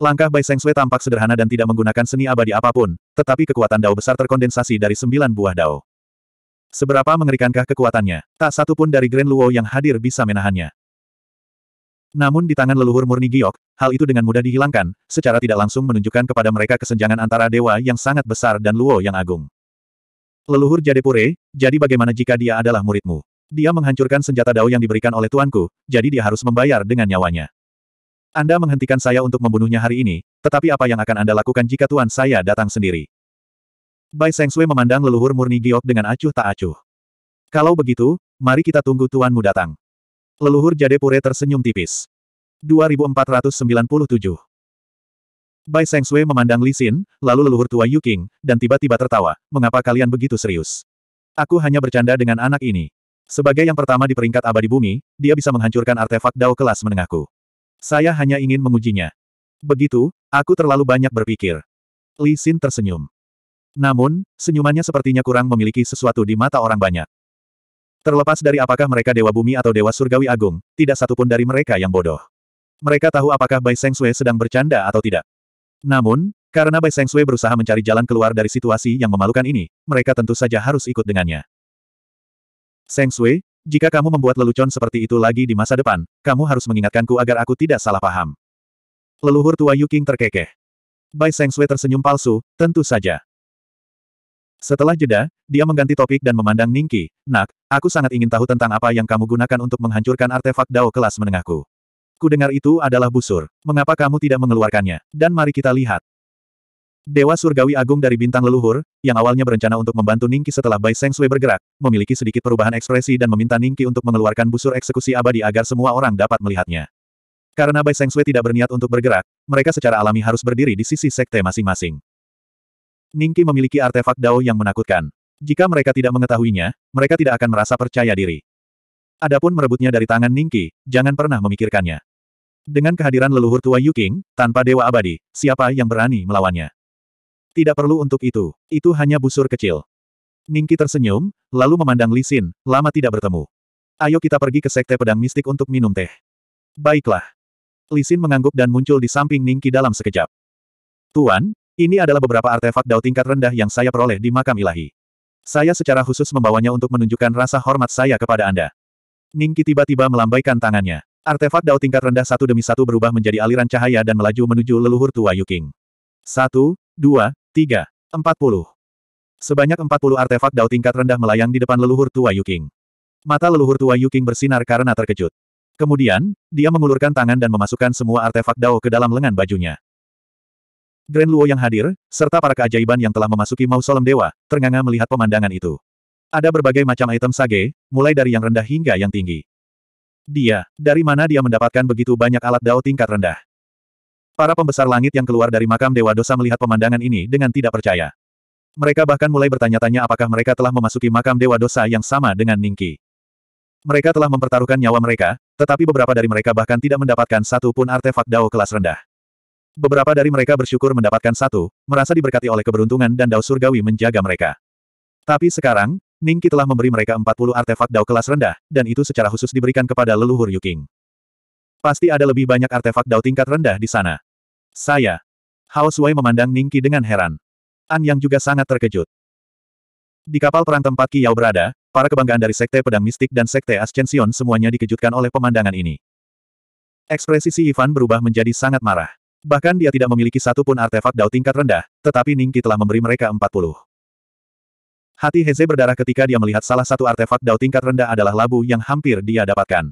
Langkah Bai Seng Sui tampak sederhana dan tidak menggunakan seni abadi apapun, tetapi kekuatan dao besar terkondensasi dari sembilan buah dao. Seberapa mengerikankah kekuatannya? Tak satu pun dari Grand Luo yang hadir bisa menahannya. Namun di tangan leluhur murni giok, hal itu dengan mudah dihilangkan, secara tidak langsung menunjukkan kepada mereka kesenjangan antara dewa yang sangat besar dan Luo yang agung. Leluhur Jadepure, jadi bagaimana jika dia adalah muridmu? Dia menghancurkan senjata dao yang diberikan oleh tuanku, jadi dia harus membayar dengan nyawanya. Anda menghentikan saya untuk membunuhnya hari ini, tetapi apa yang akan Anda lakukan jika tuan saya datang sendiri? Bai Sui memandang leluhur murni giok dengan acuh tak acuh. Kalau begitu, mari kita tunggu tuanmu datang. Leluhur Jade Jadepure tersenyum tipis. 2497 Bai Seng Sui memandang Li Xin, lalu leluhur tua Yu Qing, dan tiba-tiba tertawa, mengapa kalian begitu serius? Aku hanya bercanda dengan anak ini. Sebagai yang pertama di peringkat abadi bumi, dia bisa menghancurkan artefak Dao kelas menengahku. Saya hanya ingin mengujinya. Begitu, aku terlalu banyak berpikir. Li Xin tersenyum. Namun, senyumannya sepertinya kurang memiliki sesuatu di mata orang banyak. Terlepas dari apakah mereka dewa bumi atau dewa surgawi agung, tidak satupun dari mereka yang bodoh. Mereka tahu apakah Bai Seng Sui sedang bercanda atau tidak. Namun, karena Bai Seng Sui berusaha mencari jalan keluar dari situasi yang memalukan ini, mereka tentu saja harus ikut dengannya. Seng Sui, jika kamu membuat lelucon seperti itu lagi di masa depan, kamu harus mengingatkanku agar aku tidak salah paham. Leluhur tua Yuking terkekeh. Bai Seng Sui tersenyum palsu, tentu saja. Setelah jeda, dia mengganti topik dan memandang Ningki, Nak, aku sangat ingin tahu tentang apa yang kamu gunakan untuk menghancurkan artefak Dao kelas menengahku. Ku dengar itu adalah busur. Mengapa kamu tidak mengeluarkannya? Dan mari kita lihat. Dewa Surgawi Agung dari Bintang Leluhur, yang awalnya berencana untuk membantu Ningki setelah Bai Seng Sui bergerak, memiliki sedikit perubahan ekspresi dan meminta Ningki untuk mengeluarkan busur eksekusi abadi agar semua orang dapat melihatnya. Karena Bai Seng Sui tidak berniat untuk bergerak, mereka secara alami harus berdiri di sisi sekte masing-masing. Ningki memiliki artefak Dao yang menakutkan. Jika mereka tidak mengetahuinya, mereka tidak akan merasa percaya diri. Adapun merebutnya dari tangan Ningki, jangan pernah memikirkannya. Dengan kehadiran leluhur tua Yuking, tanpa dewa abadi, siapa yang berani melawannya? Tidak perlu untuk itu, itu hanya busur kecil. Ningki tersenyum, lalu memandang Lisin, lama tidak bertemu. Ayo kita pergi ke sekte pedang mistik untuk minum teh. Baiklah. Lisin mengangguk dan muncul di samping Ningki dalam sekejap. Tuan, ini adalah beberapa artefak dao tingkat rendah yang saya peroleh di makam ilahi. Saya secara khusus membawanya untuk menunjukkan rasa hormat saya kepada Anda. Ningki tiba-tiba melambaikan tangannya. Artefak dao tingkat rendah satu demi satu berubah menjadi aliran cahaya dan melaju menuju leluhur tua Yuking. Satu, dua, tiga, empat puluh. Sebanyak empat puluh artefak dao tingkat rendah melayang di depan leluhur tua Yuking. Mata leluhur tua Yuking bersinar karena terkejut. Kemudian, dia mengulurkan tangan dan memasukkan semua artefak dao ke dalam lengan bajunya. Grand Luo yang hadir, serta para keajaiban yang telah memasuki mausolem dewa, ternganga melihat pemandangan itu. Ada berbagai macam item sage, mulai dari yang rendah hingga yang tinggi. Dia, dari mana dia mendapatkan begitu banyak alat dao tingkat rendah? Para pembesar langit yang keluar dari makam Dewa Dosa melihat pemandangan ini dengan tidak percaya. Mereka bahkan mulai bertanya-tanya apakah mereka telah memasuki makam Dewa Dosa yang sama dengan Ningki. Mereka telah mempertaruhkan nyawa mereka, tetapi beberapa dari mereka bahkan tidak mendapatkan satu pun artefak Dao kelas rendah. Beberapa dari mereka bersyukur mendapatkan satu, merasa diberkati oleh keberuntungan dan dao surgawi menjaga mereka. Tapi sekarang, Ningki telah memberi mereka 40 artefak dao kelas rendah, dan itu secara khusus diberikan kepada leluhur Yuking. Pasti ada lebih banyak artefak dao tingkat rendah di sana. Saya. Hao Sui memandang Ningki dengan heran. An Yang juga sangat terkejut. Di kapal perang tempat Qi berada, para kebanggaan dari Sekte Pedang Mistik dan Sekte Ascension semuanya dikejutkan oleh pemandangan ini. Ekspresi si Ivan berubah menjadi sangat marah. Bahkan dia tidak memiliki satu pun artefak dao tingkat rendah, tetapi Ningki telah memberi mereka 40. Hati Heze berdarah ketika dia melihat salah satu artefak dao tingkat rendah adalah labu yang hampir dia dapatkan.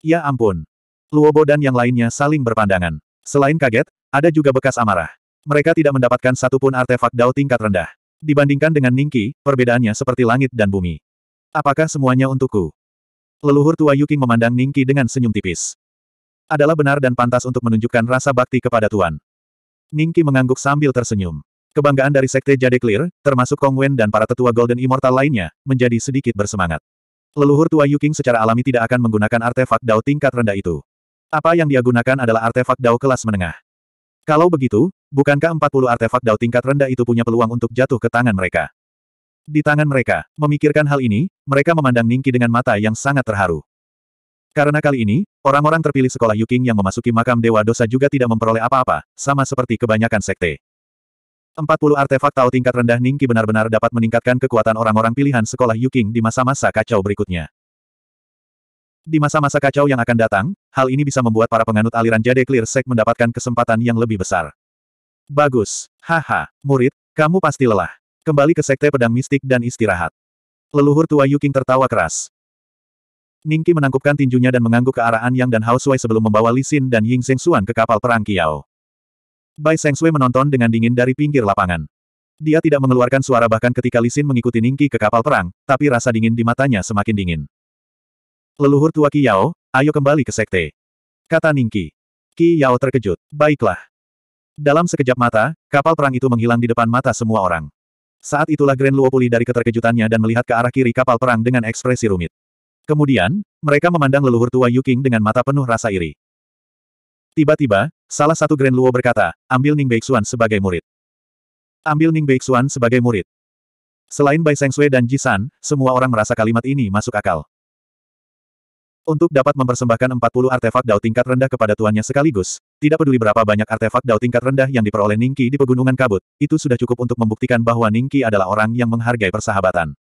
Ya ampun. Luobo dan yang lainnya saling berpandangan. Selain kaget, ada juga bekas amarah. Mereka tidak mendapatkan satupun artefak dao tingkat rendah. Dibandingkan dengan Ningki, perbedaannya seperti langit dan bumi. Apakah semuanya untukku? Leluhur tua Yuking memandang Ningki dengan senyum tipis adalah benar dan pantas untuk menunjukkan rasa bakti kepada Tuan. Ningki mengangguk sambil tersenyum. Kebanggaan dari Sekte Jade Clear, termasuk Kong Wen dan para tetua Golden Immortal lainnya, menjadi sedikit bersemangat. Leluhur tua Yuking secara alami tidak akan menggunakan artefak Dao tingkat rendah itu. Apa yang dia gunakan adalah artefak Dao kelas menengah. Kalau begitu, bukankah 40 artefak Dao tingkat rendah itu punya peluang untuk jatuh ke tangan mereka? Di tangan mereka, memikirkan hal ini, mereka memandang Ningki dengan mata yang sangat terharu. Karena kali ini, orang-orang terpilih sekolah Yuking yang memasuki makam Dewa Dosa juga tidak memperoleh apa-apa, sama seperti kebanyakan sekte. 40 artefak Tao tingkat rendah Ningki benar-benar dapat meningkatkan kekuatan orang-orang pilihan sekolah Yuking di masa-masa kacau berikutnya. Di masa-masa kacau yang akan datang, hal ini bisa membuat para penganut aliran Jade Clear Sect mendapatkan kesempatan yang lebih besar. Bagus, haha, murid, kamu pasti lelah. Kembali ke sekte pedang mistik dan istirahat. Leluhur tua Yuking tertawa keras. Ningki menangkupkan tinjunya dan mengangguk ke arah An Yang dan Hao Sui sebelum membawa Li Xin dan Ying Seng Xuan ke kapal perang Kiao. Bai Seng Sui menonton dengan dingin dari pinggir lapangan. Dia tidak mengeluarkan suara bahkan ketika Li Xin mengikuti Ningki ke kapal perang, tapi rasa dingin di matanya semakin dingin. Leluhur tua Kiao, ayo kembali ke sekte. Kata Ningki. Kiao terkejut. Baiklah. Dalam sekejap mata, kapal perang itu menghilang di depan mata semua orang. Saat itulah Grand Luopuli dari keterkejutannya dan melihat ke arah kiri kapal perang dengan ekspresi rumit. Kemudian, mereka memandang leluhur tua Yuking dengan mata penuh rasa iri. Tiba-tiba, salah satu Grand Luo berkata, ambil Ning Beixuan sebagai murid. Ambil Ning Beixuan sebagai murid. Selain Bai Sengsue dan Jisan, semua orang merasa kalimat ini masuk akal. Untuk dapat mempersembahkan 40 artefak dao tingkat rendah kepada tuannya sekaligus, tidak peduli berapa banyak artefak dao tingkat rendah yang diperoleh Ningqi di Pegunungan Kabut, itu sudah cukup untuk membuktikan bahwa Ningqi adalah orang yang menghargai persahabatan.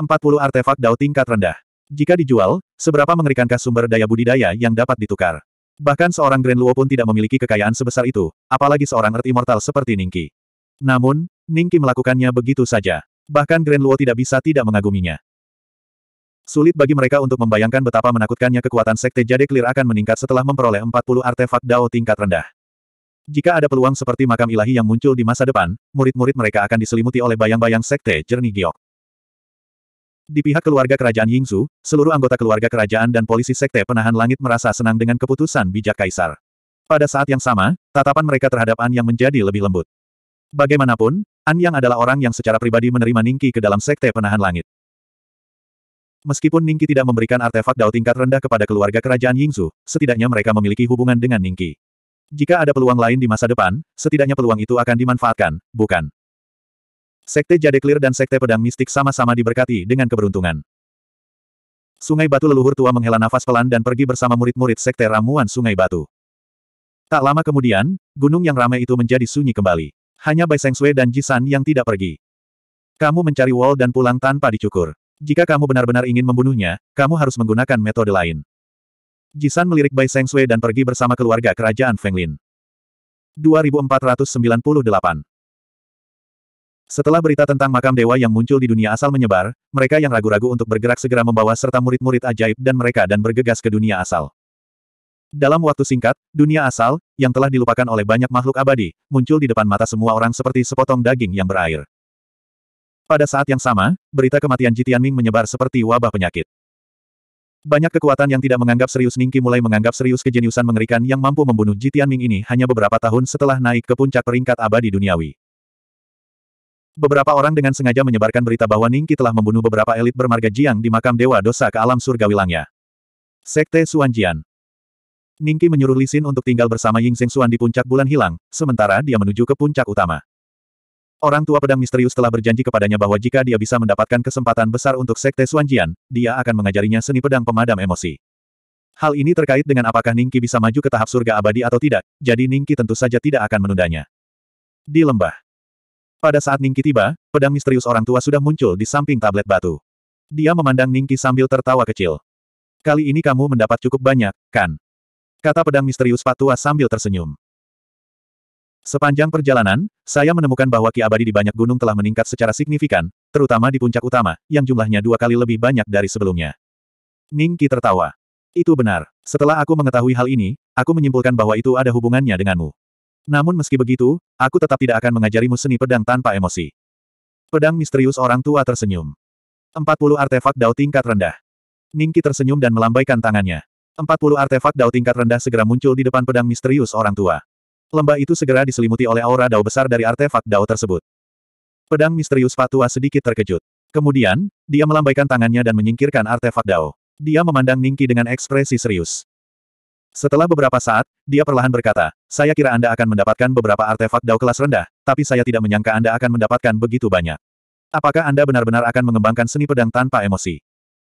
40 artefak dao tingkat rendah. Jika dijual, seberapa mengerikankah sumber daya budidaya yang dapat ditukar? Bahkan seorang Grand Luo pun tidak memiliki kekayaan sebesar itu, apalagi seorang Earth Immortal seperti Ningki. Namun, Ningki melakukannya begitu saja. Bahkan Grand Luo tidak bisa tidak mengaguminya. Sulit bagi mereka untuk membayangkan betapa menakutkannya kekuatan Sekte Jade Clear akan meningkat setelah memperoleh 40 artefak Dao tingkat rendah. Jika ada peluang seperti makam ilahi yang muncul di masa depan, murid-murid mereka akan diselimuti oleh bayang-bayang Sekte Jernih Giok. Di pihak keluarga kerajaan Yingzu, seluruh anggota keluarga kerajaan dan polisi sekte penahan langit merasa senang dengan keputusan bijak kaisar. Pada saat yang sama, tatapan mereka terhadap An Yang menjadi lebih lembut. Bagaimanapun, An Yang adalah orang yang secara pribadi menerima Ningki ke dalam sekte penahan langit. Meskipun Ningki tidak memberikan artefak dao tingkat rendah kepada keluarga kerajaan Yingzu, setidaknya mereka memiliki hubungan dengan Ningki. Jika ada peluang lain di masa depan, setidaknya peluang itu akan dimanfaatkan, bukan? Sekte Jade Clear dan Sekte Pedang Mistik sama-sama diberkati dengan keberuntungan. Sungai Batu leluhur tua menghela nafas pelan dan pergi bersama murid-murid Sekte Ramuan Sungai Batu. Tak lama kemudian, gunung yang ramai itu menjadi sunyi kembali. Hanya Bai Sengsue dan Jisan yang tidak pergi. Kamu mencari Wall dan pulang tanpa dicukur. Jika kamu benar-benar ingin membunuhnya, kamu harus menggunakan metode lain. Jisan melirik Bai Sengsue dan pergi bersama keluarga kerajaan Fenglin. 2498 setelah berita tentang makam dewa yang muncul di dunia asal menyebar, mereka yang ragu-ragu untuk bergerak segera membawa serta murid-murid ajaib dan mereka dan bergegas ke dunia asal. Dalam waktu singkat, dunia asal, yang telah dilupakan oleh banyak makhluk abadi, muncul di depan mata semua orang seperti sepotong daging yang berair. Pada saat yang sama, berita kematian Jitian Ming menyebar seperti wabah penyakit. Banyak kekuatan yang tidak menganggap serius Ningki mulai menganggap serius kejeniusan mengerikan yang mampu membunuh Jitian Ming ini hanya beberapa tahun setelah naik ke puncak peringkat abadi duniawi. Beberapa orang dengan sengaja menyebarkan berita bahwa Ningki telah membunuh beberapa elit bermarga Jiang di makam Dewa Dosa ke alam surga wilangnya. Sekte Suanjian Ningki menyuruh Lisin untuk tinggal bersama Ying Yingxing Suan di puncak bulan hilang, sementara dia menuju ke puncak utama. Orang tua pedang misterius telah berjanji kepadanya bahwa jika dia bisa mendapatkan kesempatan besar untuk Sekte Suanjian, dia akan mengajarinya seni pedang pemadam emosi. Hal ini terkait dengan apakah Ningki bisa maju ke tahap surga abadi atau tidak, jadi Ningki tentu saja tidak akan menundanya. Di lembah, pada saat Ningki tiba, pedang misterius orang tua sudah muncul di samping tablet batu. Dia memandang Ningki sambil tertawa kecil. Kali ini kamu mendapat cukup banyak, kan? Kata pedang misterius patua sambil tersenyum. Sepanjang perjalanan, saya menemukan bahwa Ki Abadi di banyak gunung telah meningkat secara signifikan, terutama di puncak utama, yang jumlahnya dua kali lebih banyak dari sebelumnya. Ningki tertawa. Itu benar. Setelah aku mengetahui hal ini, aku menyimpulkan bahwa itu ada hubungannya denganmu. Namun meski begitu, aku tetap tidak akan mengajarimu seni pedang tanpa emosi. Pedang misterius orang tua tersenyum. 40 artefak dao tingkat rendah. Ningki tersenyum dan melambaikan tangannya. 40 artefak dao tingkat rendah segera muncul di depan pedang misterius orang tua. Lembah itu segera diselimuti oleh aura dao besar dari artefak dao tersebut. Pedang misterius patua sedikit terkejut. Kemudian, dia melambaikan tangannya dan menyingkirkan artefak dao. Dia memandang Ningki dengan ekspresi serius. Setelah beberapa saat, dia perlahan berkata, saya kira Anda akan mendapatkan beberapa artefak dao kelas rendah, tapi saya tidak menyangka Anda akan mendapatkan begitu banyak. Apakah Anda benar-benar akan mengembangkan seni pedang tanpa emosi?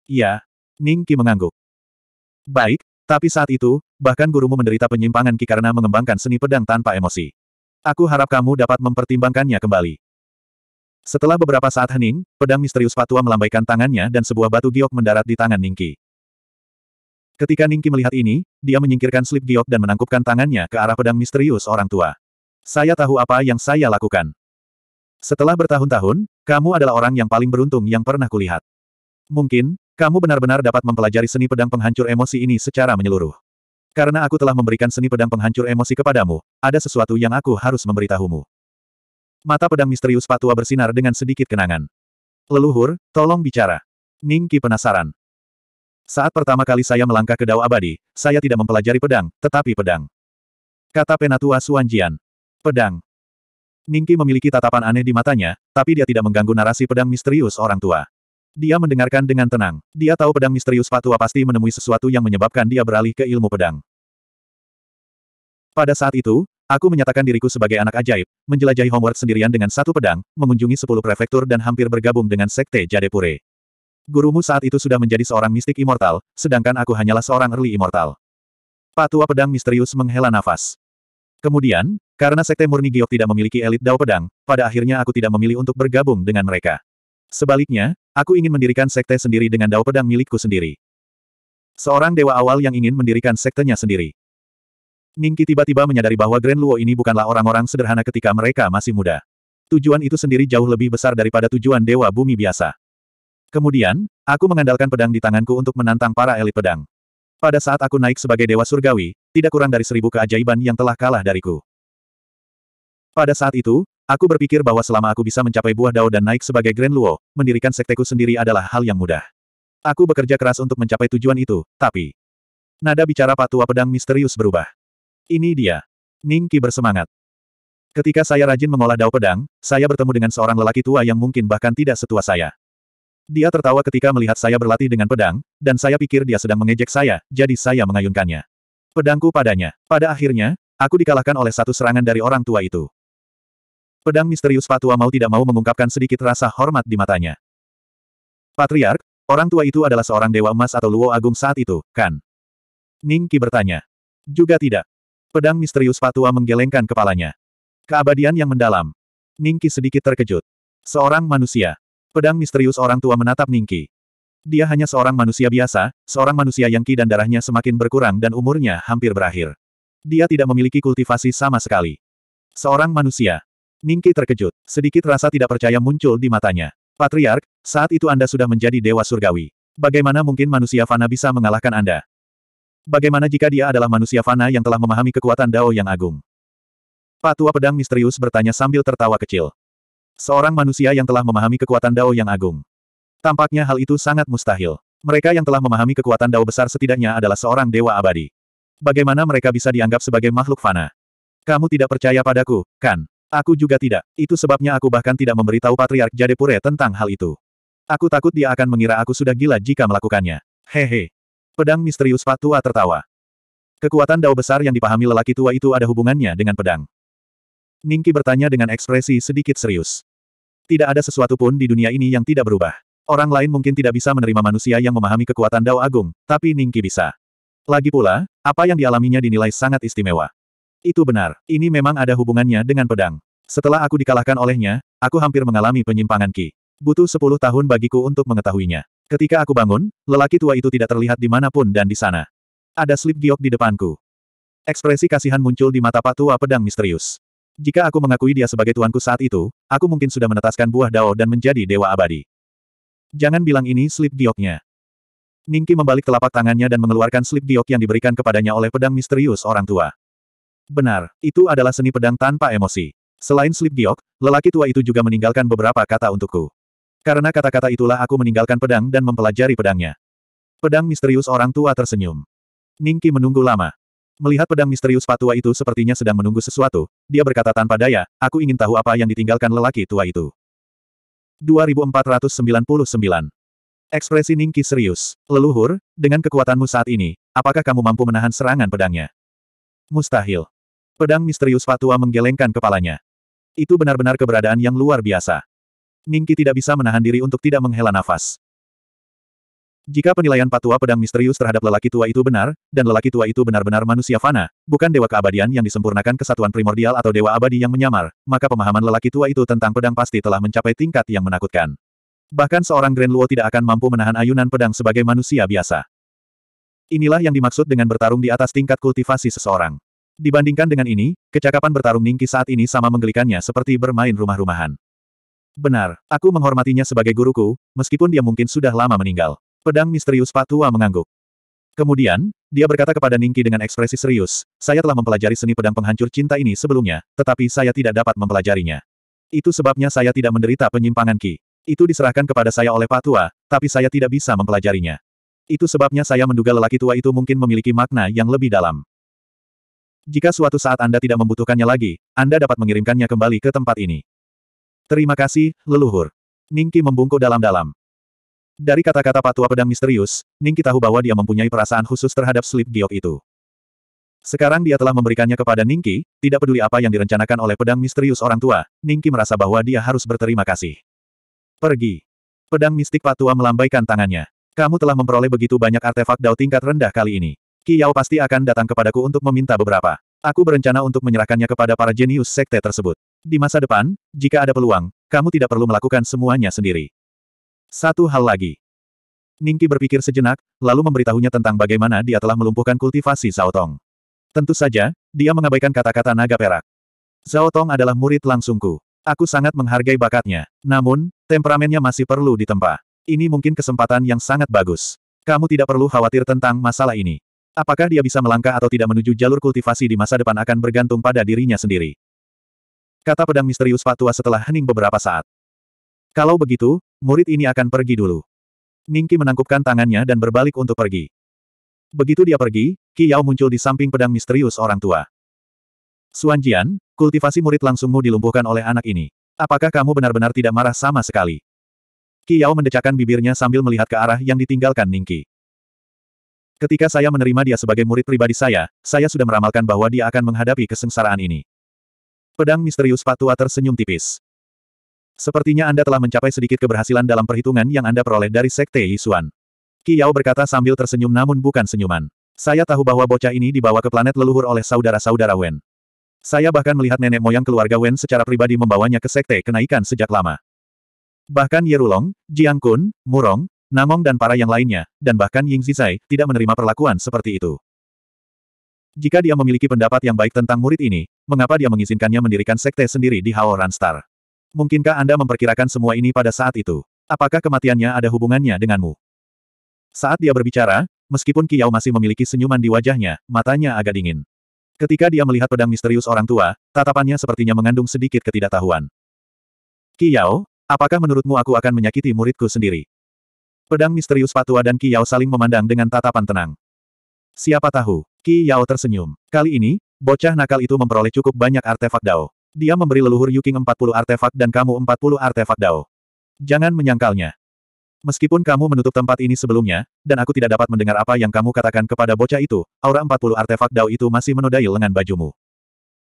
Iya. Ning Qi mengangguk. Baik, tapi saat itu, bahkan gurumu menderita penyimpangan Ki karena mengembangkan seni pedang tanpa emosi. Aku harap kamu dapat mempertimbangkannya kembali. Setelah beberapa saat hening, pedang misterius Fatua melambaikan tangannya dan sebuah batu giok mendarat di tangan Ningki. Ketika Ningki melihat ini, dia menyingkirkan slip giok dan menangkupkan tangannya ke arah pedang misterius orang tua. Saya tahu apa yang saya lakukan. Setelah bertahun-tahun, kamu adalah orang yang paling beruntung yang pernah kulihat. Mungkin, kamu benar-benar dapat mempelajari seni pedang penghancur emosi ini secara menyeluruh. Karena aku telah memberikan seni pedang penghancur emosi kepadamu, ada sesuatu yang aku harus memberitahumu. Mata pedang misterius patua bersinar dengan sedikit kenangan. Leluhur, tolong bicara. Ningki penasaran. Saat pertama kali saya melangkah ke Dao Abadi, saya tidak mempelajari pedang, tetapi pedang. Kata Penatua Suanjian. Pedang. Ningki memiliki tatapan aneh di matanya, tapi dia tidak mengganggu narasi pedang misterius orang tua. Dia mendengarkan dengan tenang. Dia tahu pedang misterius Patua pasti menemui sesuatu yang menyebabkan dia beralih ke ilmu pedang. Pada saat itu, aku menyatakan diriku sebagai anak ajaib, menjelajahi Hogwarts sendirian dengan satu pedang, mengunjungi sepuluh prefektur dan hampir bergabung dengan sekte Jadepure. Gurumu saat itu sudah menjadi seorang mistik immortal, sedangkan aku hanyalah seorang early immortal. Patua pedang misterius menghela nafas. Kemudian, karena Sekte Murni Giok tidak memiliki elit dao pedang, pada akhirnya aku tidak memilih untuk bergabung dengan mereka. Sebaliknya, aku ingin mendirikan sekte sendiri dengan dao pedang milikku sendiri. Seorang dewa awal yang ingin mendirikan sektenya sendiri. Ningki tiba-tiba menyadari bahwa Grand Luo ini bukanlah orang-orang sederhana ketika mereka masih muda. Tujuan itu sendiri jauh lebih besar daripada tujuan dewa bumi biasa. Kemudian, aku mengandalkan pedang di tanganku untuk menantang para elit pedang. Pada saat aku naik sebagai dewa surgawi, tidak kurang dari seribu keajaiban yang telah kalah dariku. Pada saat itu, aku berpikir bahwa selama aku bisa mencapai buah dao dan naik sebagai Grand Luo, mendirikan sekteku sendiri adalah hal yang mudah. Aku bekerja keras untuk mencapai tujuan itu, tapi... Nada bicara patua pedang misterius berubah. Ini dia. Ning Qi bersemangat. Ketika saya rajin mengolah dao pedang, saya bertemu dengan seorang lelaki tua yang mungkin bahkan tidak setua saya. Dia tertawa ketika melihat saya berlatih dengan pedang, dan saya pikir dia sedang mengejek saya, jadi saya mengayunkannya. Pedangku padanya. Pada akhirnya, aku dikalahkan oleh satu serangan dari orang tua itu. Pedang misterius Patua mau tidak mau mengungkapkan sedikit rasa hormat di matanya. Patriark, orang tua itu adalah seorang dewa emas atau luo agung saat itu, kan? Ningki bertanya. Juga tidak. Pedang misterius Patua menggelengkan kepalanya. Keabadian yang mendalam. Ningki sedikit terkejut. Seorang manusia. Pedang misterius orang tua menatap Ningki. Dia hanya seorang manusia biasa, seorang manusia yang ki dan darahnya semakin berkurang dan umurnya hampir berakhir. Dia tidak memiliki kultivasi sama sekali. Seorang manusia. Ningki terkejut. Sedikit rasa tidak percaya muncul di matanya. Patriark, saat itu Anda sudah menjadi dewa surgawi. Bagaimana mungkin manusia fana bisa mengalahkan Anda? Bagaimana jika dia adalah manusia fana yang telah memahami kekuatan Dao yang agung? Patua pedang misterius bertanya sambil tertawa kecil. Seorang manusia yang telah memahami kekuatan Dao yang agung. Tampaknya hal itu sangat mustahil. Mereka yang telah memahami kekuatan Dao besar setidaknya adalah seorang dewa abadi. Bagaimana mereka bisa dianggap sebagai makhluk fana? Kamu tidak percaya padaku, kan? Aku juga tidak. Itu sebabnya aku bahkan tidak memberitahu Patriark Jadepure tentang hal itu. Aku takut dia akan mengira aku sudah gila jika melakukannya. Hehe. Pedang misterius Patua tertawa. Kekuatan Dao besar yang dipahami lelaki tua itu ada hubungannya dengan pedang. Ningki bertanya dengan ekspresi sedikit serius. Tidak ada sesuatu pun di dunia ini yang tidak berubah. Orang lain mungkin tidak bisa menerima manusia yang memahami kekuatan Dao Agung, tapi Ningki bisa. Lagi pula, apa yang dialaminya dinilai sangat istimewa. Itu benar, ini memang ada hubungannya dengan pedang. Setelah aku dikalahkan olehnya, aku hampir mengalami penyimpangan Ki. Butuh sepuluh tahun bagiku untuk mengetahuinya. Ketika aku bangun, lelaki tua itu tidak terlihat di dimanapun dan di sana. Ada slip giok di depanku. Ekspresi kasihan muncul di mata Pak Tua Pedang Misterius. Jika aku mengakui dia sebagai tuanku saat itu, aku mungkin sudah menetaskan buah dao dan menjadi dewa abadi. Jangan bilang ini slip dioknya. Ningki membalik telapak tangannya dan mengeluarkan slip diok yang diberikan kepadanya oleh pedang misterius orang tua. Benar, itu adalah seni pedang tanpa emosi. Selain slip diok, lelaki tua itu juga meninggalkan beberapa kata untukku. Karena kata-kata itulah aku meninggalkan pedang dan mempelajari pedangnya. Pedang misterius orang tua tersenyum. Ningki menunggu lama. Melihat pedang misterius patua itu sepertinya sedang menunggu sesuatu, dia berkata tanpa daya, aku ingin tahu apa yang ditinggalkan lelaki tua itu. 2499. Ekspresi Ningki serius. Leluhur, dengan kekuatanmu saat ini, apakah kamu mampu menahan serangan pedangnya? Mustahil. Pedang misterius patua menggelengkan kepalanya. Itu benar-benar keberadaan yang luar biasa. Ningki tidak bisa menahan diri untuk tidak menghela nafas. Jika penilaian patua pedang misterius terhadap lelaki tua itu benar, dan lelaki tua itu benar-benar manusia fana, bukan dewa keabadian yang disempurnakan kesatuan primordial atau dewa abadi yang menyamar, maka pemahaman lelaki tua itu tentang pedang pasti telah mencapai tingkat yang menakutkan. Bahkan seorang Grand Luo tidak akan mampu menahan ayunan pedang sebagai manusia biasa. Inilah yang dimaksud dengan bertarung di atas tingkat kultivasi seseorang. Dibandingkan dengan ini, kecakapan bertarung Ningki saat ini sama menggelikannya seperti bermain rumah-rumahan. Benar, aku menghormatinya sebagai guruku, meskipun dia mungkin sudah lama meninggal. Pedang misterius Patua mengangguk. Kemudian, dia berkata kepada Ningki dengan ekspresi serius, saya telah mempelajari seni pedang penghancur cinta ini sebelumnya, tetapi saya tidak dapat mempelajarinya. Itu sebabnya saya tidak menderita penyimpangan Ki. Itu diserahkan kepada saya oleh Patua, tapi saya tidak bisa mempelajarinya. Itu sebabnya saya menduga lelaki tua itu mungkin memiliki makna yang lebih dalam. Jika suatu saat Anda tidak membutuhkannya lagi, Anda dapat mengirimkannya kembali ke tempat ini. Terima kasih, leluhur. Ningki membungkuk dalam-dalam. Dari kata-kata patua pedang misterius, Ning tahu bahwa dia mempunyai perasaan khusus terhadap slip giok itu. Sekarang dia telah memberikannya kepada Ningki, tidak peduli apa yang direncanakan oleh pedang misterius orang tua, Ningki merasa bahwa dia harus berterima kasih. Pergi. Pedang mistik patua melambaikan tangannya. Kamu telah memperoleh begitu banyak artefak dao tingkat rendah kali ini. Kiao pasti akan datang kepadaku untuk meminta beberapa. Aku berencana untuk menyerahkannya kepada para jenius sekte tersebut. Di masa depan, jika ada peluang, kamu tidak perlu melakukan semuanya sendiri. Satu hal lagi. Ningki berpikir sejenak, lalu memberitahunya tentang bagaimana dia telah melumpuhkan kultivasi Zhao Tong. Tentu saja, dia mengabaikan kata-kata naga perak. Zhao Tong adalah murid langsungku. Aku sangat menghargai bakatnya. Namun, temperamennya masih perlu ditempa. Ini mungkin kesempatan yang sangat bagus. Kamu tidak perlu khawatir tentang masalah ini. Apakah dia bisa melangkah atau tidak menuju jalur kultivasi di masa depan akan bergantung pada dirinya sendiri. Kata pedang misterius Pak setelah hening beberapa saat. Kalau begitu, Murid ini akan pergi dulu. Ningki menangkupkan tangannya dan berbalik untuk pergi. Begitu dia pergi, Qi Yao muncul di samping pedang misterius orang tua. Suan Jian, kultivasi murid langsungmu dilumpuhkan oleh anak ini. Apakah kamu benar-benar tidak marah sama sekali? Qi Yao mendecakkan bibirnya sambil melihat ke arah yang ditinggalkan Ningki. Ketika saya menerima dia sebagai murid pribadi saya, saya sudah meramalkan bahwa dia akan menghadapi kesengsaraan ini. Pedang misterius Patua tersenyum tipis. Sepertinya Anda telah mencapai sedikit keberhasilan dalam perhitungan yang Anda peroleh dari Sekte Yisuan. Yao berkata sambil tersenyum namun bukan senyuman. Saya tahu bahwa bocah ini dibawa ke planet leluhur oleh saudara-saudara Wen. Saya bahkan melihat nenek moyang keluarga Wen secara pribadi membawanya ke Sekte Kenaikan sejak lama. Bahkan Yerulong, Jiang Kun, Murong, Namong dan para yang lainnya, dan bahkan Ying Zizai, tidak menerima perlakuan seperti itu. Jika dia memiliki pendapat yang baik tentang murid ini, mengapa dia mengizinkannya mendirikan sekte sendiri di Haoran Star? Mungkinkah Anda memperkirakan semua ini pada saat itu? Apakah kematiannya ada hubungannya denganmu? Saat dia berbicara, meskipun Kiao masih memiliki senyuman di wajahnya, matanya agak dingin. Ketika dia melihat pedang misterius orang tua, tatapannya sepertinya mengandung sedikit ketidaktahuan. Kiao, apakah menurutmu aku akan menyakiti muridku sendiri? Pedang misterius Patua dan Kiao saling memandang dengan tatapan tenang. Siapa tahu, Kiao tersenyum. Kali ini, bocah nakal itu memperoleh cukup banyak artefak Dao. Dia memberi leluhur Yuking 40 artefak dan kamu 40 artefak Dao. Jangan menyangkalnya. Meskipun kamu menutup tempat ini sebelumnya, dan aku tidak dapat mendengar apa yang kamu katakan kepada bocah itu, aura 40 artefak Dao itu masih menodai lengan bajumu.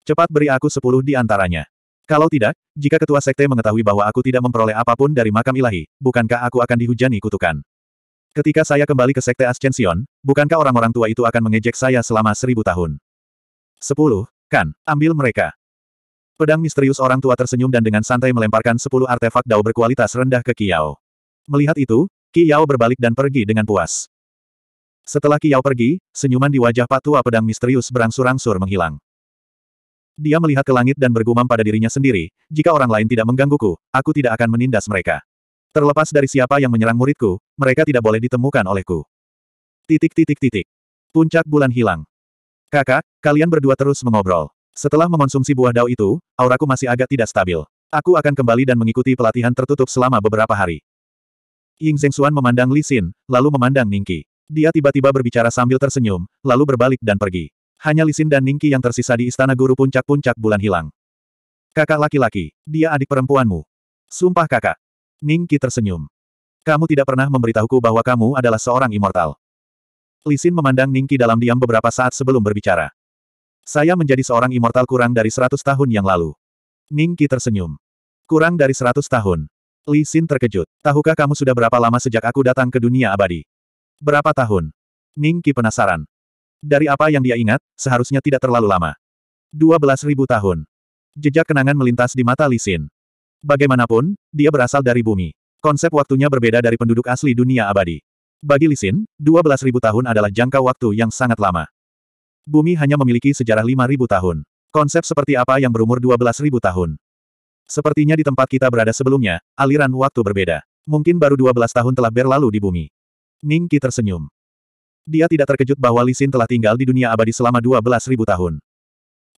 Cepat beri aku 10 di antaranya. Kalau tidak, jika ketua sekte mengetahui bahwa aku tidak memperoleh apapun dari makam ilahi, bukankah aku akan dihujani kutukan? Ketika saya kembali ke sekte Ascension, bukankah orang-orang tua itu akan mengejek saya selama seribu tahun? 10, kan, ambil mereka. Pedang misterius orang tua tersenyum dan dengan santai melemparkan sepuluh artefak dao berkualitas rendah ke Kiao. Melihat itu, Kiao berbalik dan pergi dengan puas. Setelah Kiao pergi, senyuman di wajah Pak Tua pedang misterius berangsur-angsur menghilang. Dia melihat ke langit dan bergumam pada dirinya sendiri, jika orang lain tidak menggangguku, aku tidak akan menindas mereka. Terlepas dari siapa yang menyerang muridku, mereka tidak boleh ditemukan olehku. Titik titik titik. Puncak bulan hilang. Kakak, kalian berdua terus mengobrol. Setelah mengonsumsi buah dao itu, auraku masih agak tidak stabil. Aku akan kembali dan mengikuti pelatihan tertutup selama beberapa hari. Ying Zhengxuan memandang Li Xin, lalu memandang Ningqi. Dia tiba-tiba berbicara sambil tersenyum, lalu berbalik dan pergi. Hanya Li Xin dan Ningqi yang tersisa di istana guru puncak-puncak bulan hilang. Kakak laki-laki, dia adik perempuanmu. Sumpah kakak. Ningqi tersenyum. Kamu tidak pernah memberitahuku bahwa kamu adalah seorang immortal. Li Xin memandang Ningqi dalam diam beberapa saat sebelum berbicara. Saya menjadi seorang immortal kurang dari seratus tahun yang lalu. Ningki tersenyum. Kurang dari seratus tahun. Li Xin terkejut. Tahukah kamu sudah berapa lama sejak aku datang ke dunia abadi? Berapa tahun? Ningki penasaran. Dari apa yang dia ingat, seharusnya tidak terlalu lama. Dua belas ribu tahun. Jejak kenangan melintas di mata Li Xin. Bagaimanapun, dia berasal dari bumi. Konsep waktunya berbeda dari penduduk asli dunia abadi. Bagi Li Xin, dua belas ribu tahun adalah jangka waktu yang sangat lama. Bumi hanya memiliki sejarah 5.000 tahun. Konsep seperti apa yang berumur 12.000 tahun? Sepertinya di tempat kita berada sebelumnya, aliran waktu berbeda. Mungkin baru 12 tahun telah berlalu di bumi. Ning Qi tersenyum. Dia tidak terkejut bahwa Lisin telah tinggal di dunia abadi selama 12.000 tahun.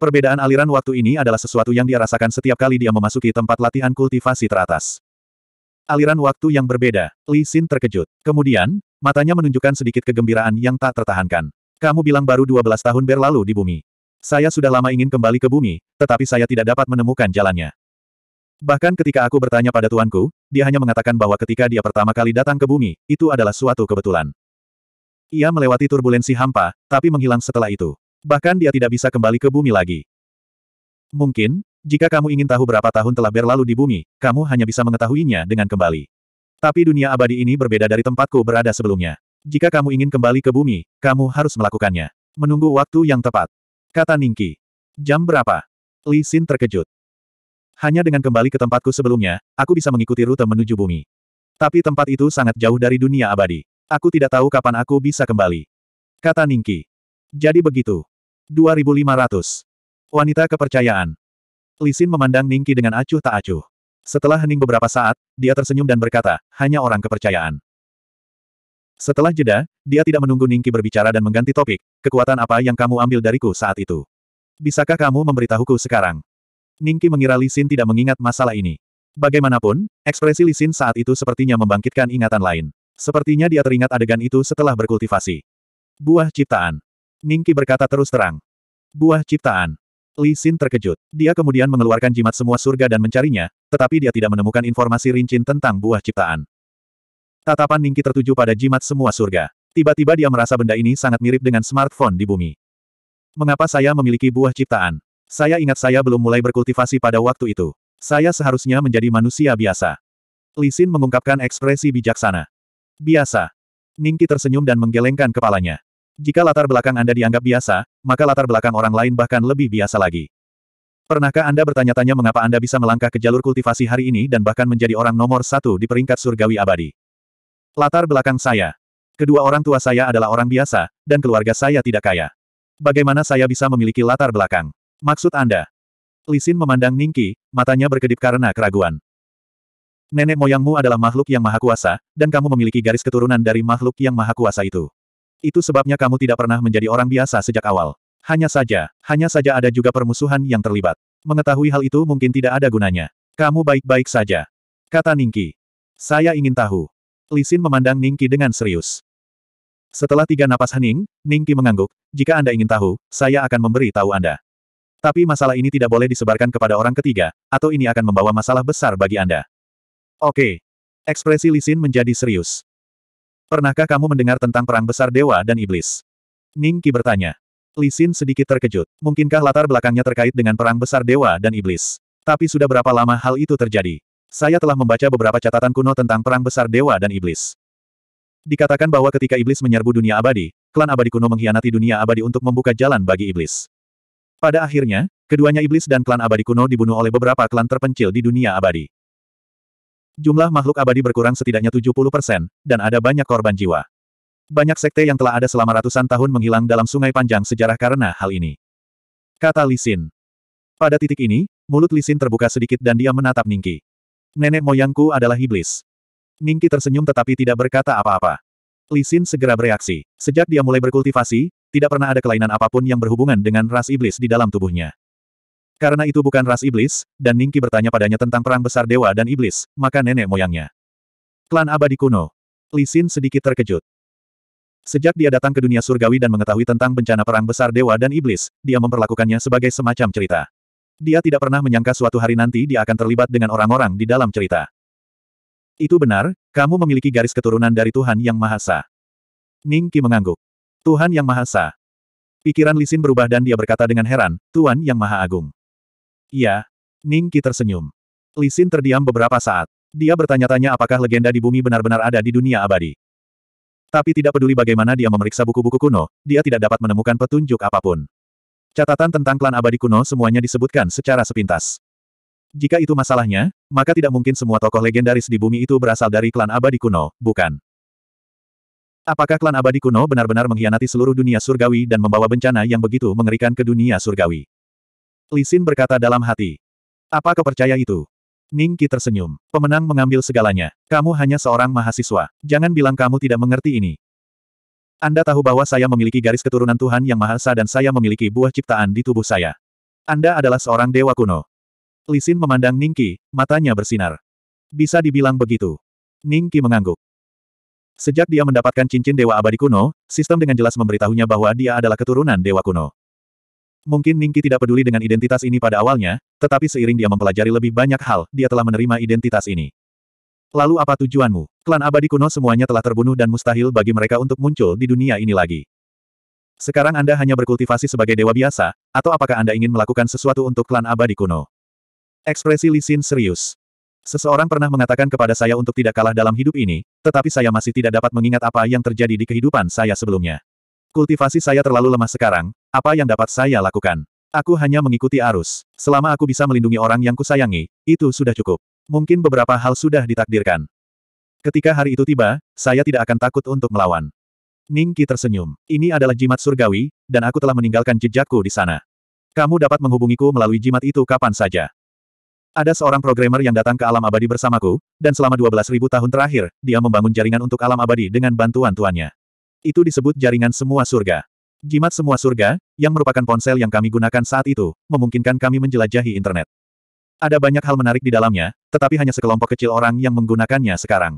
Perbedaan aliran waktu ini adalah sesuatu yang dia rasakan setiap kali dia memasuki tempat latihan kultivasi teratas. Aliran waktu yang berbeda, Li Xin terkejut. Kemudian, matanya menunjukkan sedikit kegembiraan yang tak tertahankan. Kamu bilang baru 12 tahun berlalu di bumi. Saya sudah lama ingin kembali ke bumi, tetapi saya tidak dapat menemukan jalannya. Bahkan ketika aku bertanya pada tuanku, dia hanya mengatakan bahwa ketika dia pertama kali datang ke bumi, itu adalah suatu kebetulan. Ia melewati turbulensi hampa, tapi menghilang setelah itu. Bahkan dia tidak bisa kembali ke bumi lagi. Mungkin, jika kamu ingin tahu berapa tahun telah berlalu di bumi, kamu hanya bisa mengetahuinya dengan kembali. Tapi dunia abadi ini berbeda dari tempatku berada sebelumnya. Jika kamu ingin kembali ke bumi, kamu harus melakukannya. Menunggu waktu yang tepat. Kata Ningki. Jam berapa? Li Xin terkejut. Hanya dengan kembali ke tempatku sebelumnya, aku bisa mengikuti rute menuju bumi. Tapi tempat itu sangat jauh dari dunia abadi. Aku tidak tahu kapan aku bisa kembali. Kata Ningki. Jadi begitu. 2500. Wanita kepercayaan. Li Xin memandang Ningki dengan acuh tak acuh. Setelah hening beberapa saat, dia tersenyum dan berkata, hanya orang kepercayaan. Setelah jeda, dia tidak menunggu Ningki berbicara dan mengganti topik, kekuatan apa yang kamu ambil dariku saat itu? Bisakah kamu memberitahuku sekarang? Ningki mengira Lisin tidak mengingat masalah ini. Bagaimanapun, ekspresi Lisin saat itu sepertinya membangkitkan ingatan lain. Sepertinya dia teringat adegan itu setelah berkultivasi. Buah ciptaan. Ningki berkata terus terang. Buah ciptaan. Lisin terkejut. Dia kemudian mengeluarkan jimat semua surga dan mencarinya, tetapi dia tidak menemukan informasi rincin tentang buah ciptaan. Tatapan Ningki tertuju pada jimat semua surga. Tiba-tiba dia merasa benda ini sangat mirip dengan smartphone di bumi. Mengapa saya memiliki buah ciptaan? Saya ingat saya belum mulai berkultivasi pada waktu itu. Saya seharusnya menjadi manusia biasa. Lisin mengungkapkan ekspresi bijaksana. Biasa. Ningki tersenyum dan menggelengkan kepalanya. Jika latar belakang Anda dianggap biasa, maka latar belakang orang lain bahkan lebih biasa lagi. Pernahkah Anda bertanya-tanya mengapa Anda bisa melangkah ke jalur kultivasi hari ini dan bahkan menjadi orang nomor satu di peringkat surgawi abadi? Latar belakang saya. Kedua orang tua saya adalah orang biasa, dan keluarga saya tidak kaya. Bagaimana saya bisa memiliki latar belakang? Maksud Anda? Lisin memandang Ningki, matanya berkedip karena keraguan. Nenek moyangmu adalah makhluk yang maha kuasa, dan kamu memiliki garis keturunan dari makhluk yang maha kuasa itu. Itu sebabnya kamu tidak pernah menjadi orang biasa sejak awal. Hanya saja, hanya saja ada juga permusuhan yang terlibat. Mengetahui hal itu mungkin tidak ada gunanya. Kamu baik-baik saja. Kata Ningki. Saya ingin tahu. Lisin memandang Ningki dengan serius. Setelah tiga napas hening, Ningki mengangguk, jika Anda ingin tahu, saya akan memberi tahu Anda. Tapi masalah ini tidak boleh disebarkan kepada orang ketiga, atau ini akan membawa masalah besar bagi Anda. Oke. Ekspresi Lisin menjadi serius. Pernahkah kamu mendengar tentang perang besar dewa dan iblis? Ningki bertanya. Lisin sedikit terkejut. Mungkinkah latar belakangnya terkait dengan perang besar dewa dan iblis? Tapi sudah berapa lama hal itu terjadi? Saya telah membaca beberapa catatan kuno tentang perang besar dewa dan iblis. Dikatakan bahwa ketika iblis menyerbu dunia abadi, klan abadi kuno mengkhianati dunia abadi untuk membuka jalan bagi iblis. Pada akhirnya, keduanya iblis dan klan abadi kuno dibunuh oleh beberapa klan terpencil di dunia abadi. Jumlah makhluk abadi berkurang setidaknya 70%, dan ada banyak korban jiwa. Banyak sekte yang telah ada selama ratusan tahun menghilang dalam sungai panjang sejarah karena hal ini. Kata Lisin. Pada titik ini, mulut Lisin terbuka sedikit dan dia menatap Ningki. Nenek moyangku adalah iblis. Ningki tersenyum tetapi tidak berkata apa-apa. Lisin segera bereaksi. Sejak dia mulai berkultivasi, tidak pernah ada kelainan apapun yang berhubungan dengan ras iblis di dalam tubuhnya. Karena itu bukan ras iblis, dan Ningki bertanya padanya tentang perang besar dewa dan iblis, maka nenek moyangnya. Klan abadi kuno. Lisin sedikit terkejut. Sejak dia datang ke dunia surgawi dan mengetahui tentang bencana perang besar dewa dan iblis, dia memperlakukannya sebagai semacam cerita. Dia tidak pernah menyangka suatu hari nanti dia akan terlibat dengan orang-orang di dalam cerita. Itu benar, kamu memiliki garis keturunan dari Tuhan Yang Maha Esa. Ning Qi mengangguk. Tuhan Yang Maha Esa. Pikiran Lisin berubah dan dia berkata dengan heran, Tuhan Yang Maha Agung. Iya. Ning Qi tersenyum. Lisin terdiam beberapa saat. Dia bertanya-tanya apakah legenda di bumi benar-benar ada di dunia abadi. Tapi tidak peduli bagaimana dia memeriksa buku-buku kuno, dia tidak dapat menemukan petunjuk apapun. Catatan tentang klan abadi kuno semuanya disebutkan secara sepintas. Jika itu masalahnya, maka tidak mungkin semua tokoh legendaris di bumi itu berasal dari klan abadi kuno, bukan? Apakah klan abadi kuno benar-benar mengkhianati seluruh dunia surgawi dan membawa bencana yang begitu mengerikan ke dunia surgawi? Lisin berkata dalam hati. Apa kau percaya itu? Ning Qi tersenyum. Pemenang mengambil segalanya. Kamu hanya seorang mahasiswa. Jangan bilang kamu tidak mengerti ini. Anda tahu bahwa saya memiliki garis keturunan Tuhan Yang Maha Esa dan saya memiliki buah ciptaan di tubuh saya. Anda adalah seorang dewa kuno. Lisin memandang Ningki, matanya bersinar. Bisa dibilang begitu. Ningki mengangguk. Sejak dia mendapatkan cincin dewa abadi kuno, sistem dengan jelas memberitahunya bahwa dia adalah keturunan dewa kuno. Mungkin Ningki tidak peduli dengan identitas ini pada awalnya, tetapi seiring dia mempelajari lebih banyak hal, dia telah menerima identitas ini. Lalu apa tujuanmu? Klan abadi kuno semuanya telah terbunuh dan mustahil bagi mereka untuk muncul di dunia ini lagi. Sekarang Anda hanya berkultivasi sebagai dewa biasa, atau apakah Anda ingin melakukan sesuatu untuk klan abadi kuno? Ekspresi Lisin serius. Seseorang pernah mengatakan kepada saya untuk tidak kalah dalam hidup ini, tetapi saya masih tidak dapat mengingat apa yang terjadi di kehidupan saya sebelumnya. Kultivasi saya terlalu lemah sekarang, apa yang dapat saya lakukan? Aku hanya mengikuti arus. Selama aku bisa melindungi orang yang kusayangi, itu sudah cukup. Mungkin beberapa hal sudah ditakdirkan. Ketika hari itu tiba, saya tidak akan takut untuk melawan. Ningki tersenyum. Ini adalah jimat surgawi, dan aku telah meninggalkan jejakku di sana. Kamu dapat menghubungiku melalui jimat itu kapan saja. Ada seorang programmer yang datang ke alam abadi bersamaku, dan selama 12.000 tahun terakhir, dia membangun jaringan untuk alam abadi dengan bantuan tuannya. Itu disebut jaringan semua surga. Jimat semua surga, yang merupakan ponsel yang kami gunakan saat itu, memungkinkan kami menjelajahi internet. Ada banyak hal menarik di dalamnya, tetapi hanya sekelompok kecil orang yang menggunakannya sekarang.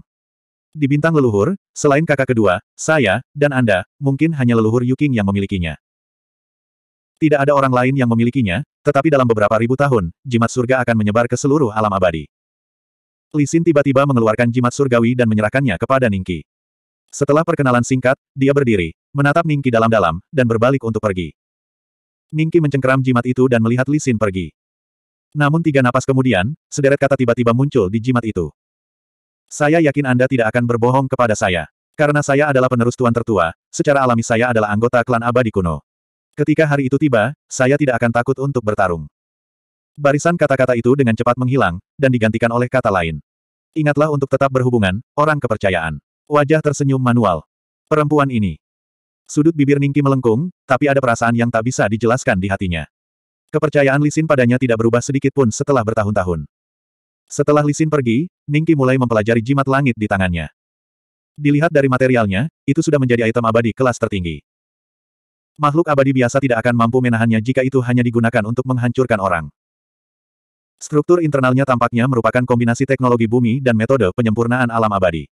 Di bintang leluhur, selain kakak kedua, saya, dan Anda, mungkin hanya leluhur Yuking yang memilikinya. Tidak ada orang lain yang memilikinya, tetapi dalam beberapa ribu tahun, jimat surga akan menyebar ke seluruh alam abadi. Lisin tiba-tiba mengeluarkan jimat surgawi dan menyerahkannya kepada Ningki. Setelah perkenalan singkat, dia berdiri, menatap Ningki dalam-dalam, dan berbalik untuk pergi. Ningki mencengkeram jimat itu dan melihat Lisin pergi. Namun tiga napas kemudian, sederet kata tiba-tiba muncul di jimat itu. Saya yakin Anda tidak akan berbohong kepada saya. Karena saya adalah penerus tuan tertua, secara alami saya adalah anggota klan abadi kuno. Ketika hari itu tiba, saya tidak akan takut untuk bertarung. Barisan kata-kata itu dengan cepat menghilang, dan digantikan oleh kata lain. Ingatlah untuk tetap berhubungan, orang kepercayaan. Wajah tersenyum manual. Perempuan ini. Sudut bibir Ningki melengkung, tapi ada perasaan yang tak bisa dijelaskan di hatinya. Kepercayaan Lisin padanya tidak berubah sedikit pun setelah bertahun-tahun. Setelah Lisin pergi, Ningki mulai mempelajari jimat langit di tangannya. Dilihat dari materialnya, itu sudah menjadi item abadi kelas tertinggi. Makhluk abadi biasa tidak akan mampu menahannya jika itu hanya digunakan untuk menghancurkan orang. Struktur internalnya tampaknya merupakan kombinasi teknologi bumi dan metode penyempurnaan alam abadi.